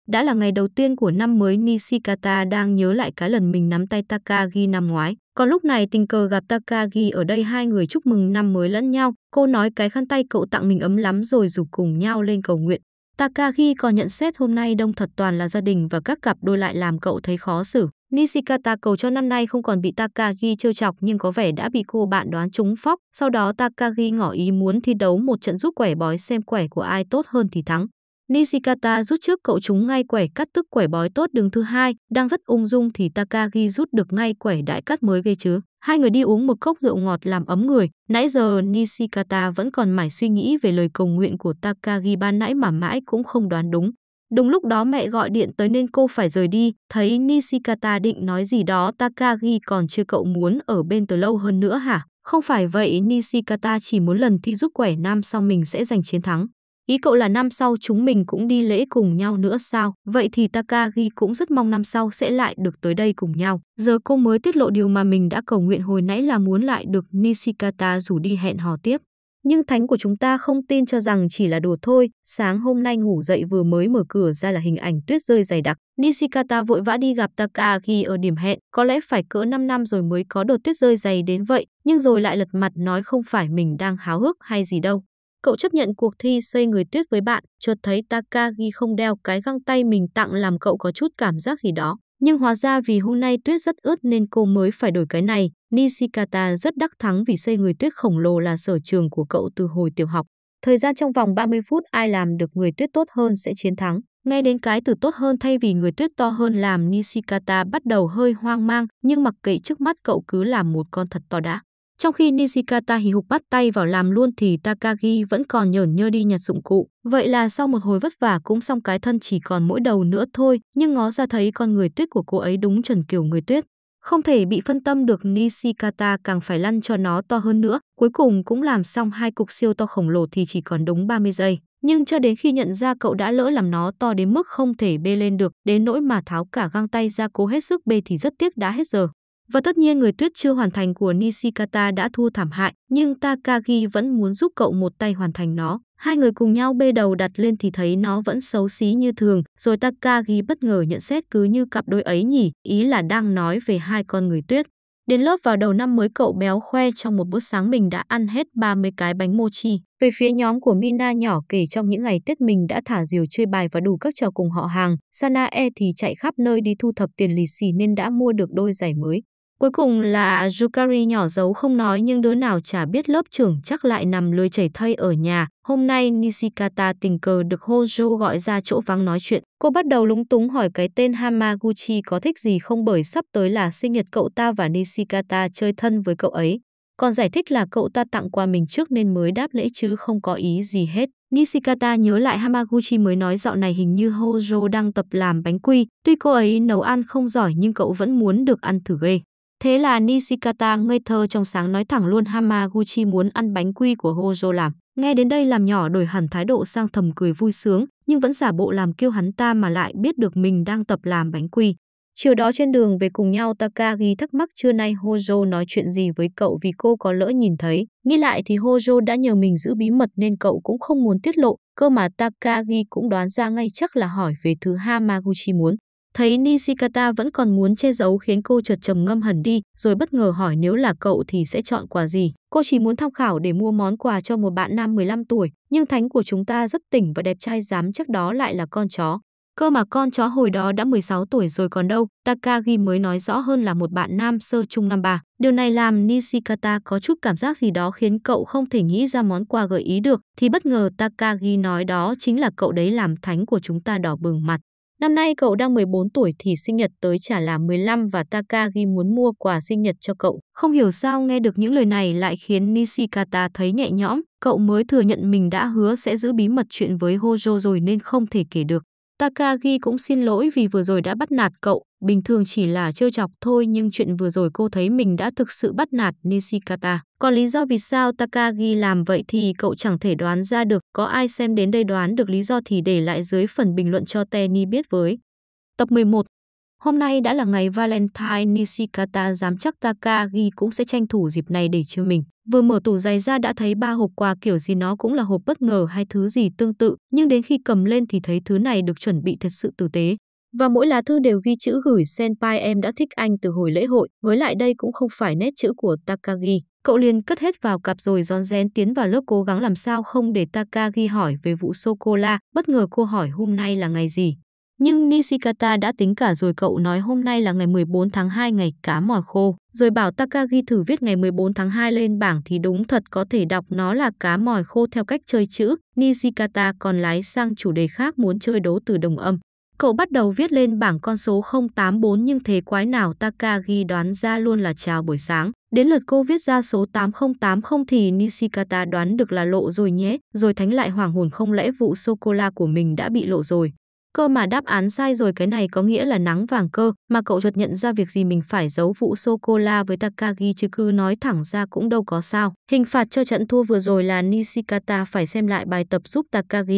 Đã là ngày đầu tiên của năm mới Nishikata đang nhớ lại cái lần mình nắm tay Takagi năm ngoái. Còn lúc này tình cờ gặp Takagi ở đây hai người chúc mừng năm mới lẫn nhau. Cô nói cái khăn tay cậu tặng mình ấm lắm rồi rủ cùng nhau lên cầu nguyện. Takagi còn nhận xét hôm nay đông thật toàn là gia đình và các cặp đôi lại làm cậu thấy khó xử. Nishikata cầu cho năm nay không còn bị Takagi trêu chọc nhưng có vẻ đã bị cô bạn đoán trúng phóc. Sau đó Takagi ngỏ ý muốn thi đấu một trận giúp quẻ bói xem quẻ của ai tốt hơn thì thắng. Nishikata rút trước cậu chúng ngay quẻ cắt tức quẻ bói tốt đứng thứ hai, đang rất ung dung thì Takagi rút được ngay quẻ đại cắt mới gây chứ. Hai người đi uống một cốc rượu ngọt làm ấm người, nãy giờ Nishikata vẫn còn mải suy nghĩ về lời cầu nguyện của Takagi ban nãy mà mãi cũng không đoán đúng. Đúng lúc đó mẹ gọi điện tới nên cô phải rời đi, thấy Nishikata định nói gì đó Takagi còn chưa cậu muốn ở bên từ lâu hơn nữa hả? Không phải vậy Nishikata chỉ muốn lần thi giúp quẻ nam sau mình sẽ giành chiến thắng. Ý cậu là năm sau chúng mình cũng đi lễ cùng nhau nữa sao? Vậy thì Takagi cũng rất mong năm sau sẽ lại được tới đây cùng nhau. Giờ cô mới tiết lộ điều mà mình đã cầu nguyện hồi nãy là muốn lại được Nishikata rủ đi hẹn hò tiếp. Nhưng thánh của chúng ta không tin cho rằng chỉ là đùa thôi. Sáng hôm nay ngủ dậy vừa mới mở cửa ra là hình ảnh tuyết rơi dày đặc. Nishikata vội vã đi gặp Takagi ở điểm hẹn. Có lẽ phải cỡ 5 năm rồi mới có đợt tuyết rơi dày đến vậy. Nhưng rồi lại lật mặt nói không phải mình đang háo hức hay gì đâu. Cậu chấp nhận cuộc thi xây người tuyết với bạn, chợt thấy Takagi không đeo cái găng tay mình tặng làm cậu có chút cảm giác gì đó. Nhưng hóa ra vì hôm nay tuyết rất ướt nên cô mới phải đổi cái này. Nishikata rất đắc thắng vì xây người tuyết khổng lồ là sở trường của cậu từ hồi tiểu học. Thời gian trong vòng 30 phút ai làm được người tuyết tốt hơn sẽ chiến thắng. Nghe đến cái từ tốt hơn thay vì người tuyết to hơn làm Nishikata bắt đầu hơi hoang mang, nhưng mặc kệ trước mắt cậu cứ làm một con thật to đã. Trong khi Nishikata hì hục bắt tay vào làm luôn thì Takagi vẫn còn nhởn nhơ đi nhặt dụng cụ. Vậy là sau một hồi vất vả cũng xong cái thân chỉ còn mỗi đầu nữa thôi, nhưng ngó ra thấy con người tuyết của cô ấy đúng chuẩn kiểu người tuyết. Không thể bị phân tâm được Nishikata càng phải lăn cho nó to hơn nữa, cuối cùng cũng làm xong hai cục siêu to khổng lồ thì chỉ còn đúng 30 giây. Nhưng cho đến khi nhận ra cậu đã lỡ làm nó to đến mức không thể bê lên được, đến nỗi mà tháo cả găng tay ra cố hết sức bê thì rất tiếc đã hết giờ. Và tất nhiên người tuyết chưa hoàn thành của Nishikata đã thua thảm hại, nhưng Takagi vẫn muốn giúp cậu một tay hoàn thành nó. Hai người cùng nhau bê đầu đặt lên thì thấy nó vẫn xấu xí như thường, rồi Takagi bất ngờ nhận xét cứ như cặp đôi ấy nhỉ, ý là đang nói về hai con người tuyết. Đến lớp vào đầu năm mới cậu béo khoe trong một bữa sáng mình đã ăn hết 30 cái bánh mochi. Về phía nhóm của Mina nhỏ kể trong những ngày Tết mình đã thả diều chơi bài và đủ các trò cùng họ hàng. Sanae thì chạy khắp nơi đi thu thập tiền lì xì nên đã mua được đôi giày mới. Cuối cùng là Yukari nhỏ dấu không nói nhưng đứa nào chả biết lớp trưởng chắc lại nằm lười chảy thây ở nhà. Hôm nay Nishikata tình cờ được Hojo gọi ra chỗ vắng nói chuyện. Cô bắt đầu lúng túng hỏi cái tên Hamaguchi có thích gì không bởi sắp tới là sinh nhật cậu ta và Nishikata chơi thân với cậu ấy. Còn giải thích là cậu ta tặng quà mình trước nên mới đáp lễ chứ không có ý gì hết. Nishikata nhớ lại Hamaguchi mới nói dạo này hình như Hojo đang tập làm bánh quy. Tuy cô ấy nấu ăn không giỏi nhưng cậu vẫn muốn được ăn thử ghê. Thế là Nishikata ngây thơ trong sáng nói thẳng luôn Hamaguchi muốn ăn bánh quy của Hojo làm. Nghe đến đây làm nhỏ đổi hẳn thái độ sang thầm cười vui sướng, nhưng vẫn giả bộ làm kêu hắn ta mà lại biết được mình đang tập làm bánh quy. Chiều đó trên đường về cùng nhau Takagi thắc mắc trưa nay Hojo nói chuyện gì với cậu vì cô có lỡ nhìn thấy. Nghĩ lại thì Hojo đã nhờ mình giữ bí mật nên cậu cũng không muốn tiết lộ, cơ mà Takagi cũng đoán ra ngay chắc là hỏi về thứ Hamaguchi muốn. Thấy Nishikata vẫn còn muốn che giấu khiến cô chợt trầm ngâm hẳn đi, rồi bất ngờ hỏi nếu là cậu thì sẽ chọn quà gì. Cô chỉ muốn tham khảo để mua món quà cho một bạn nam 15 tuổi, nhưng thánh của chúng ta rất tỉnh và đẹp trai dám chắc đó lại là con chó. Cơ mà con chó hồi đó đã 16 tuổi rồi còn đâu, Takagi mới nói rõ hơn là một bạn nam sơ trung năm ba. Điều này làm Nishikata có chút cảm giác gì đó khiến cậu không thể nghĩ ra món quà gợi ý được, thì bất ngờ Takagi nói đó chính là cậu đấy làm thánh của chúng ta đỏ bừng mặt. Năm nay cậu đang 14 tuổi thì sinh nhật tới chả là 15 và Takagi muốn mua quà sinh nhật cho cậu. Không hiểu sao nghe được những lời này lại khiến Nishikata thấy nhẹ nhõm. Cậu mới thừa nhận mình đã hứa sẽ giữ bí mật chuyện với Hojo rồi nên không thể kể được. Takagi cũng xin lỗi vì vừa rồi đã bắt nạt cậu, bình thường chỉ là trêu chọc thôi nhưng chuyện vừa rồi cô thấy mình đã thực sự bắt nạt Nishikata. Còn lý do vì sao Takagi làm vậy thì cậu chẳng thể đoán ra được, có ai xem đến đây đoán được lý do thì để lại dưới phần bình luận cho Tenny biết với. Tập 11 Hôm nay đã là ngày Valentine Nishikata dám chắc Takagi cũng sẽ tranh thủ dịp này để chơi mình. Vừa mở tủ giày ra đã thấy ba hộp quà kiểu gì nó cũng là hộp bất ngờ hay thứ gì tương tự, nhưng đến khi cầm lên thì thấy thứ này được chuẩn bị thật sự tử tế. Và mỗi lá thư đều ghi chữ gửi Senpai em đã thích anh từ hồi lễ hội, với lại đây cũng không phải nét chữ của Takagi. Cậu liền cất hết vào cặp rồi giòn rén tiến vào lớp cố gắng làm sao không để Takagi hỏi về vụ sô-cô-la. Bất ngờ cô hỏi hôm nay là ngày gì. Nhưng Nishikata đã tính cả rồi cậu nói hôm nay là ngày 14 tháng 2 ngày cá mòi khô, rồi bảo Takagi thử viết ngày 14 tháng 2 lên bảng thì đúng thật có thể đọc nó là cá mòi khô theo cách chơi chữ. Nishikata còn lái sang chủ đề khác muốn chơi đố từ đồng âm. Cậu bắt đầu viết lên bảng con số 084 nhưng thế quái nào Takagi đoán ra luôn là chào buổi sáng. Đến lượt cô viết ra số 8080 thì Nishikata đoán được là lộ rồi nhé, rồi thánh lại hoàng hồn không lẽ vụ sô-cô-la của mình đã bị lộ rồi. Cơ mà đáp án sai rồi cái này có nghĩa là nắng vàng cơ, mà cậu chợt nhận ra việc gì mình phải giấu vụ sô-cô-la với Takagi chứ cứ nói thẳng ra cũng đâu có sao. Hình phạt cho trận thua vừa rồi là Nishikata phải xem lại bài tập giúp Takagi.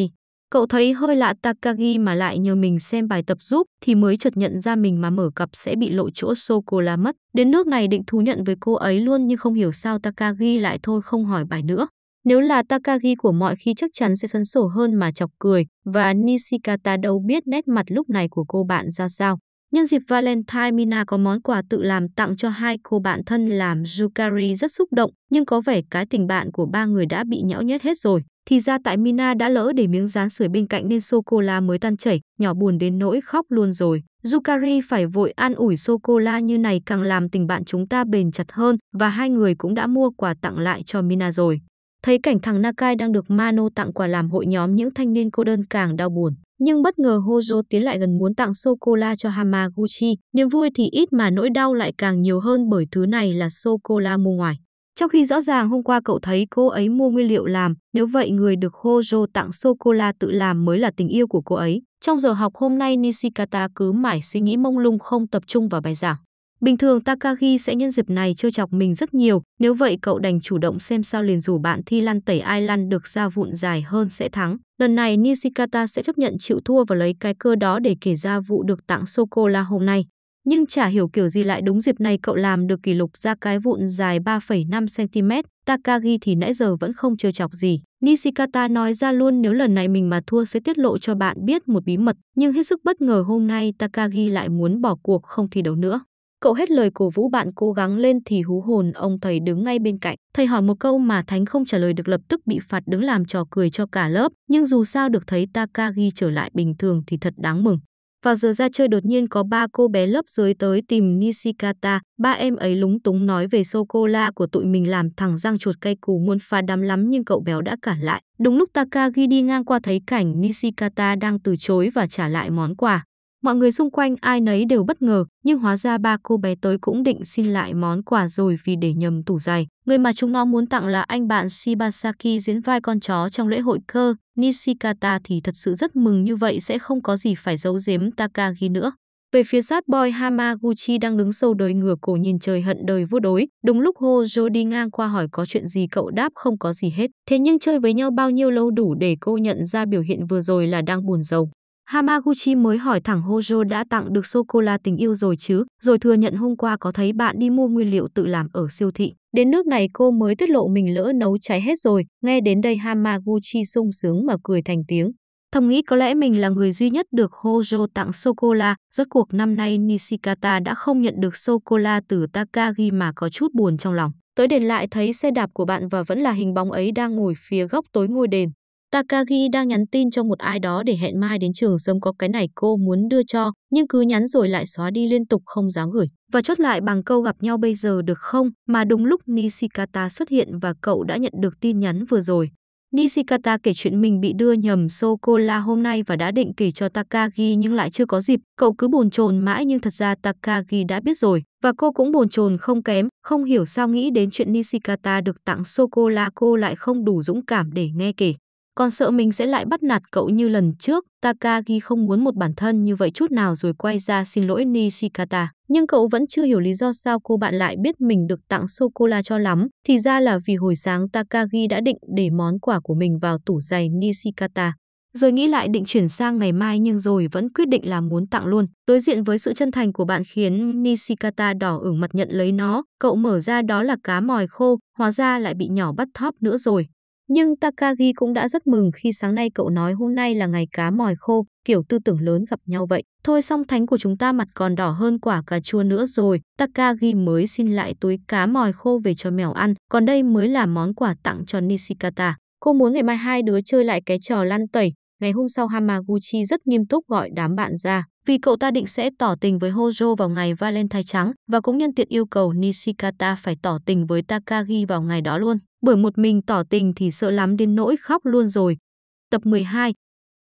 Cậu thấy hơi lạ Takagi mà lại nhờ mình xem bài tập giúp thì mới chợt nhận ra mình mà mở cặp sẽ bị lộ chỗ sô-cô-la mất. Đến nước này định thú nhận với cô ấy luôn nhưng không hiểu sao Takagi lại thôi không hỏi bài nữa. Nếu là Takagi của mọi khi chắc chắn sẽ sấn sổ hơn mà chọc cười và Nishikata đâu biết nét mặt lúc này của cô bạn ra sao. Nhân dịp Valentine, Mina có món quà tự làm tặng cho hai cô bạn thân làm Yukari rất xúc động, nhưng có vẻ cái tình bạn của ba người đã bị nhão nhét hết rồi. Thì ra tại Mina đã lỡ để miếng rán sưởi bên cạnh nên sô-cô-la mới tan chảy, nhỏ buồn đến nỗi khóc luôn rồi. Yukari phải vội an ủi sô-cô-la như này càng làm tình bạn chúng ta bền chặt hơn và hai người cũng đã mua quà tặng lại cho Mina rồi. Thấy cảnh thằng Nakai đang được Mano tặng quà làm hội nhóm những thanh niên cô đơn càng đau buồn. Nhưng bất ngờ Hojo tiến lại gần muốn tặng sô-cô-la cho Hamaguchi. Niềm vui thì ít mà nỗi đau lại càng nhiều hơn bởi thứ này là sô-cô-la mua ngoài. Trong khi rõ ràng hôm qua cậu thấy cô ấy mua nguyên liệu làm, nếu vậy người được Hojo tặng sô-cô-la tự làm mới là tình yêu của cô ấy. Trong giờ học hôm nay Nishikata cứ mãi suy nghĩ mông lung không tập trung vào bài giảng. Bình thường Takagi sẽ nhân dịp này chơi chọc mình rất nhiều, nếu vậy cậu đành chủ động xem sao liền rủ bạn thi lăn tẩy ai lăn được ra vụn dài hơn sẽ thắng. Lần này Nishikata sẽ chấp nhận chịu thua và lấy cái cơ đó để kể ra vụ được tặng sô-cô-la hôm nay. Nhưng chả hiểu kiểu gì lại đúng dịp này cậu làm được kỷ lục ra cái vụn dài 3,5cm, Takagi thì nãy giờ vẫn không chơi chọc gì. Nishikata nói ra luôn nếu lần này mình mà thua sẽ tiết lộ cho bạn biết một bí mật, nhưng hết sức bất ngờ hôm nay Takagi lại muốn bỏ cuộc không thi đấu nữa. Cậu hết lời cổ vũ bạn cố gắng lên thì hú hồn ông thầy đứng ngay bên cạnh. Thầy hỏi một câu mà Thánh không trả lời được lập tức bị phạt đứng làm trò cười cho cả lớp. Nhưng dù sao được thấy Takagi trở lại bình thường thì thật đáng mừng. Vào giờ ra chơi đột nhiên có ba cô bé lớp dưới tới tìm Nishikata. Ba em ấy lúng túng nói về sô-cô-la của tụi mình làm thằng răng chuột cây cù muốn pha đắm lắm nhưng cậu béo đã cản lại. Đúng lúc Takagi đi ngang qua thấy cảnh Nishikata đang từ chối và trả lại món quà. Mọi người xung quanh ai nấy đều bất ngờ, nhưng hóa ra ba cô bé tới cũng định xin lại món quà rồi vì để nhầm tủ giày. Người mà chúng nó muốn tặng là anh bạn Shibasaki diễn vai con chó trong lễ hội cơ, Nishikata thì thật sự rất mừng như vậy sẽ không có gì phải giấu giếm Takagi nữa. Về phía sát boy Hamaguchi đang đứng sâu đời ngửa cổ nhìn trời hận đời vô đối. Đúng lúc Hojo đi ngang qua hỏi có chuyện gì cậu đáp không có gì hết. Thế nhưng chơi với nhau bao nhiêu lâu đủ để cô nhận ra biểu hiện vừa rồi là đang buồn rầu. Hamaguchi mới hỏi thẳng Hojo đã tặng được sô-cô-la tình yêu rồi chứ, rồi thừa nhận hôm qua có thấy bạn đi mua nguyên liệu tự làm ở siêu thị. Đến nước này cô mới tiết lộ mình lỡ nấu cháy hết rồi, nghe đến đây Hamaguchi sung sướng mà cười thành tiếng. Thầm nghĩ có lẽ mình là người duy nhất được Hojo tặng sô-cô-la, rốt cuộc năm nay Nishikata đã không nhận được sô-cô-la từ Takagi mà có chút buồn trong lòng. Tới đền lại thấy xe đạp của bạn và vẫn là hình bóng ấy đang ngồi phía góc tối ngôi đền, Takagi đang nhắn tin cho một ai đó để hẹn mai đến trường sớm có cái này cô muốn đưa cho, nhưng cứ nhắn rồi lại xóa đi liên tục không dám gửi. Và chốt lại bằng câu gặp nhau bây giờ được không, mà đúng lúc Nishikata xuất hiện và cậu đã nhận được tin nhắn vừa rồi. Nishikata kể chuyện mình bị đưa nhầm sô-cô-la hôm nay và đã định kể cho Takagi nhưng lại chưa có dịp. Cậu cứ bồn chồn mãi nhưng thật ra Takagi đã biết rồi. Và cô cũng bồn chồn không kém, không hiểu sao nghĩ đến chuyện Nishikata được tặng sô-cô-la cô lại không đủ dũng cảm để nghe kể. Còn sợ mình sẽ lại bắt nạt cậu như lần trước, Takagi không muốn một bản thân như vậy chút nào rồi quay ra xin lỗi Nishikata. Nhưng cậu vẫn chưa hiểu lý do sao cô bạn lại biết mình được tặng sô-cô-la cho lắm. Thì ra là vì hồi sáng Takagi đã định để món quà của mình vào tủ giày Nishikata rồi nghĩ lại định chuyển sang ngày mai nhưng rồi vẫn quyết định là muốn tặng luôn. Đối diện với sự chân thành của bạn khiến Nishikata đỏ ửng mặt nhận lấy nó, cậu mở ra đó là cá mòi khô, hóa ra lại bị nhỏ bắt thóp nữa rồi. Nhưng Takagi cũng đã rất mừng khi sáng nay cậu nói hôm nay là ngày cá mòi khô, kiểu tư tưởng lớn gặp nhau vậy. Thôi song thánh của chúng ta mặt còn đỏ hơn quả cà chua nữa rồi, Takagi mới xin lại túi cá mòi khô về cho mèo ăn, còn đây mới là món quà tặng cho Nishikata. Cô muốn ngày mai hai đứa chơi lại cái trò lăn tẩy, ngày hôm sau Hamaguchi rất nghiêm túc gọi đám bạn ra vì cậu ta định sẽ tỏ tình với Hojo vào ngày Valentine trắng và cũng nhân tiện yêu cầu Nishikata phải tỏ tình với Takagi vào ngày đó luôn. Bởi một mình tỏ tình thì sợ lắm đến nỗi khóc luôn rồi. Tập 12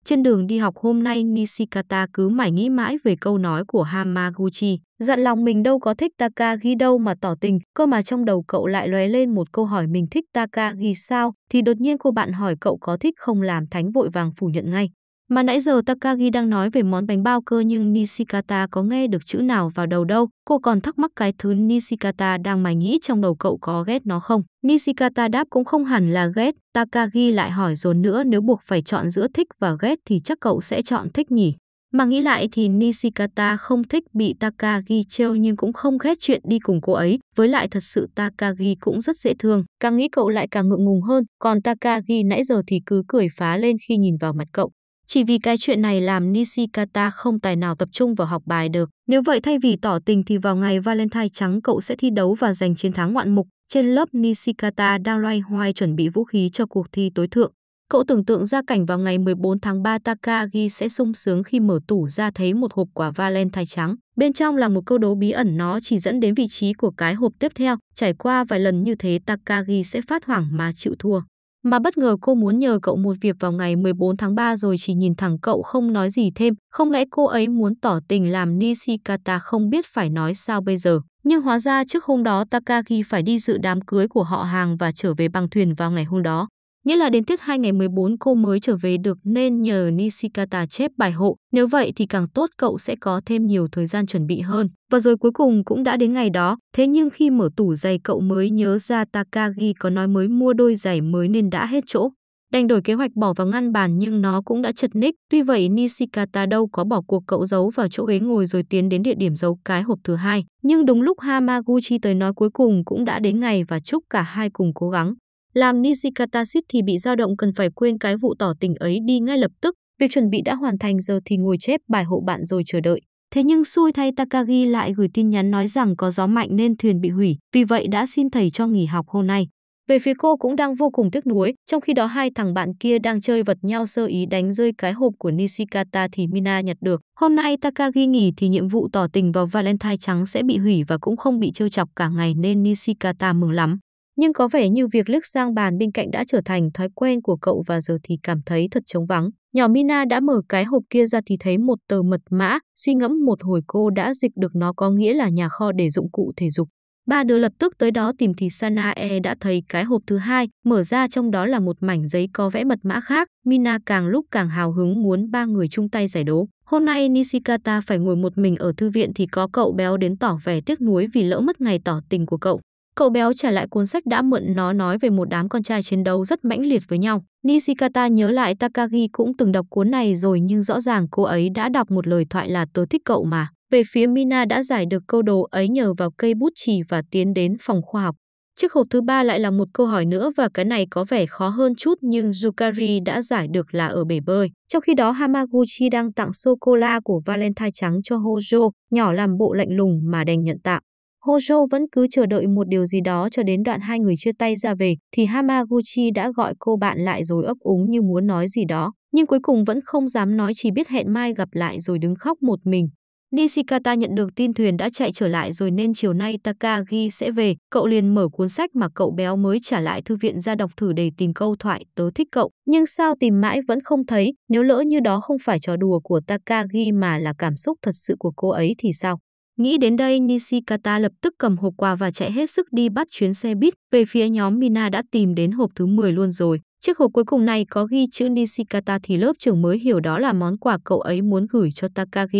Trên đường đi học hôm nay Nishikata cứ mải nghĩ mãi về câu nói của Hamaguchi. Dặn lòng mình đâu có thích Takagi đâu mà tỏ tình, cơ mà trong đầu cậu lại lóe lên một câu hỏi mình thích Takagi sao, thì đột nhiên cô bạn hỏi cậu có thích không làm thánh vội vàng phủ nhận ngay. Mà nãy giờ Takagi đang nói về món bánh bao cơ nhưng Nishikata có nghe được chữ nào vào đầu đâu. Cô còn thắc mắc cái thứ Nishikata đang mày nghĩ trong đầu cậu có ghét nó không. Nishikata đáp cũng không hẳn là ghét. Takagi lại hỏi dồn nữa nếu buộc phải chọn giữa thích và ghét thì chắc cậu sẽ chọn thích nhỉ. Mà nghĩ lại thì Nishikata không thích bị Takagi trêu nhưng cũng không ghét chuyện đi cùng cô ấy. Với lại thật sự Takagi cũng rất dễ thương. Càng nghĩ cậu lại càng ngượng ngùng hơn. Còn Takagi nãy giờ thì cứ cười phá lên khi nhìn vào mặt cậu. Chỉ vì cái chuyện này làm Nishikata không tài nào tập trung vào học bài được. Nếu vậy thay vì tỏ tình thì vào ngày Valentine trắng cậu sẽ thi đấu và giành chiến thắng ngoạn mục. Trên lớp Nishikata đang loay hoay chuẩn bị vũ khí cho cuộc thi tối thượng. Cậu tưởng tượng ra cảnh vào ngày 14 tháng 3 Takagi sẽ sung sướng khi mở tủ ra thấy một hộp quả Valentine trắng. Bên trong là một câu đố bí ẩn nó chỉ dẫn đến vị trí của cái hộp tiếp theo. Trải qua vài lần như thế Takagi sẽ phát hoảng mà chịu thua. Mà bất ngờ cô muốn nhờ cậu một việc vào ngày 14 tháng 3 rồi chỉ nhìn thẳng cậu không nói gì thêm. Không lẽ cô ấy muốn tỏ tình làm Nishikata không biết phải nói sao bây giờ. Nhưng hóa ra trước hôm đó Takagi phải đi dự đám cưới của họ hàng và trở về bằng thuyền vào ngày hôm đó. Nghĩa là đến tiết 2 ngày 14 cô mới trở về được nên nhờ Nishikata chép bài hộ. Nếu vậy thì càng tốt cậu sẽ có thêm nhiều thời gian chuẩn bị hơn. Và rồi cuối cùng cũng đã đến ngày đó. Thế nhưng khi mở tủ giày cậu mới nhớ ra Takagi có nói mới mua đôi giày mới nên đã hết chỗ. Đành đổi kế hoạch bỏ vào ngăn bàn nhưng nó cũng đã chật ních. Tuy vậy Nishikata đâu có bỏ cuộc cậu giấu vào chỗ ghế ngồi rồi tiến đến địa điểm giấu cái hộp thứ hai. Nhưng đúng lúc Hamaguchi tới nói cuối cùng cũng đã đến ngày và chúc cả hai cùng cố gắng làm Nishikata Nishikatasit thì bị dao động cần phải quên cái vụ tỏ tình ấy đi ngay lập tức, việc chuẩn bị đã hoàn thành giờ thì ngồi chép bài hộ bạn rồi chờ đợi. Thế nhưng xui thay Takagi lại gửi tin nhắn nói rằng có gió mạnh nên thuyền bị hủy, vì vậy đã xin thầy cho nghỉ học hôm nay. Về phía cô cũng đang vô cùng tiếc nuối, trong khi đó hai thằng bạn kia đang chơi vật nhau sơ ý đánh rơi cái hộp của Nishikata thì Mina nhặt được. Hôm nay Takagi nghỉ thì nhiệm vụ tỏ tình vào Valentine trắng sẽ bị hủy và cũng không bị trêu chọc cả ngày nên Nishikata mừng lắm. Nhưng có vẻ như việc liếc sang bàn bên cạnh đã trở thành thói quen của cậu và giờ thì cảm thấy thật trống vắng. Nhỏ Mina đã mở cái hộp kia ra thì thấy một tờ mật mã, suy ngẫm một hồi cô đã dịch được nó có nghĩa là nhà kho để dụng cụ thể dục. Ba đứa lập tức tới đó tìm thì Sanae đã thấy cái hộp thứ hai, mở ra trong đó là một mảnh giấy có vẽ mật mã khác. Mina càng lúc càng hào hứng muốn ba người chung tay giải đố. Hôm nay Nishikata phải ngồi một mình ở thư viện thì có cậu béo đến tỏ vẻ tiếc nuối vì lỡ mất ngày tỏ tình của cậu. Cậu béo trả lại cuốn sách đã mượn nó nói về một đám con trai chiến đấu rất mãnh liệt với nhau. Nishikata nhớ lại Takagi cũng từng đọc cuốn này rồi nhưng rõ ràng cô ấy đã đọc một lời thoại là tớ thích cậu mà. Về phía Mina đã giải được câu đồ ấy nhờ vào cây bút chì và tiến đến phòng khoa học. Chiếc hộp thứ ba lại là một câu hỏi nữa và cái này có vẻ khó hơn chút nhưng Yukari đã giải được là ở bể bơi. Trong khi đó Hamaguchi đang tặng sô-cô-la của Valentine trắng cho Hojo, nhỏ làm bộ lạnh lùng mà đành nhận tạm. Ho vẫn cứ chờ đợi một điều gì đó cho đến đoạn hai người chia tay ra về, thì Hamaguchi đã gọi cô bạn lại rồi ấp úng như muốn nói gì đó, nhưng cuối cùng vẫn không dám nói chỉ biết hẹn mai gặp lại rồi đứng khóc một mình. Nishikata nhận được tin thuyền đã chạy trở lại rồi nên chiều nay Takagi sẽ về, cậu liền mở cuốn sách mà cậu béo mới trả lại thư viện ra đọc thử để tìm câu thoại tớ thích cậu, nhưng sao tìm mãi vẫn không thấy, nếu lỡ như đó không phải trò đùa của Takagi mà là cảm xúc thật sự của cô ấy thì sao? Nghĩ đến đây, Nishikata lập tức cầm hộp quà và chạy hết sức đi bắt chuyến xe buýt. Về phía nhóm Mina đã tìm đến hộp thứ 10 luôn rồi. Chiếc hộp cuối cùng này có ghi chữ Nishikata thì lớp trưởng mới hiểu đó là món quà cậu ấy muốn gửi cho Takagi.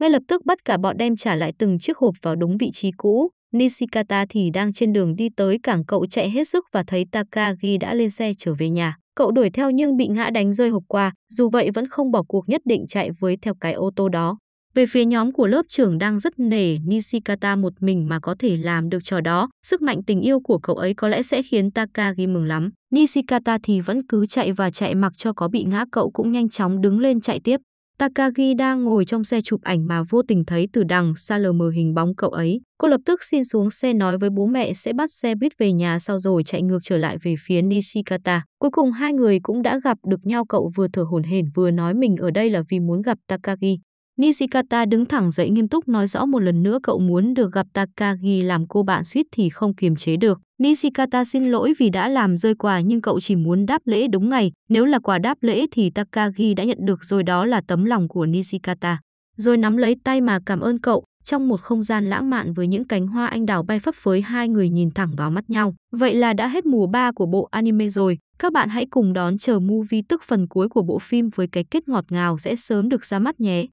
Ngay lập tức bắt cả bọn đem trả lại từng chiếc hộp vào đúng vị trí cũ. Nishikata thì đang trên đường đi tới cảng cậu chạy hết sức và thấy Takagi đã lên xe trở về nhà. Cậu đuổi theo nhưng bị ngã đánh rơi hộp quà, dù vậy vẫn không bỏ cuộc nhất định chạy với theo cái ô tô đó. Về phía nhóm của lớp trưởng đang rất nể Nishikata một mình mà có thể làm được trò đó, sức mạnh tình yêu của cậu ấy có lẽ sẽ khiến Takagi mừng lắm. Nishikata thì vẫn cứ chạy và chạy mặc cho có bị ngã cậu cũng nhanh chóng đứng lên chạy tiếp. Takagi đang ngồi trong xe chụp ảnh mà vô tình thấy từ đằng xa lờ mờ hình bóng cậu ấy. Cô lập tức xin xuống xe nói với bố mẹ sẽ bắt xe buýt về nhà sau rồi chạy ngược trở lại về phía Nishikata. Cuối cùng hai người cũng đã gặp được nhau cậu vừa thở hổn hển vừa nói mình ở đây là vì muốn gặp Takagi. Nishikata đứng thẳng dậy nghiêm túc nói rõ một lần nữa cậu muốn được gặp Takagi làm cô bạn suýt thì không kiềm chế được. Nishikata xin lỗi vì đã làm rơi quà nhưng cậu chỉ muốn đáp lễ đúng ngày. Nếu là quà đáp lễ thì Takagi đã nhận được rồi đó là tấm lòng của Nishikata. Rồi nắm lấy tay mà cảm ơn cậu. Trong một không gian lãng mạn với những cánh hoa anh đào bay phấp phới hai người nhìn thẳng vào mắt nhau. Vậy là đã hết mùa 3 của bộ anime rồi. Các bạn hãy cùng đón chờ movie tức phần cuối của bộ phim với cái kết ngọt ngào sẽ sớm được ra mắt nhé.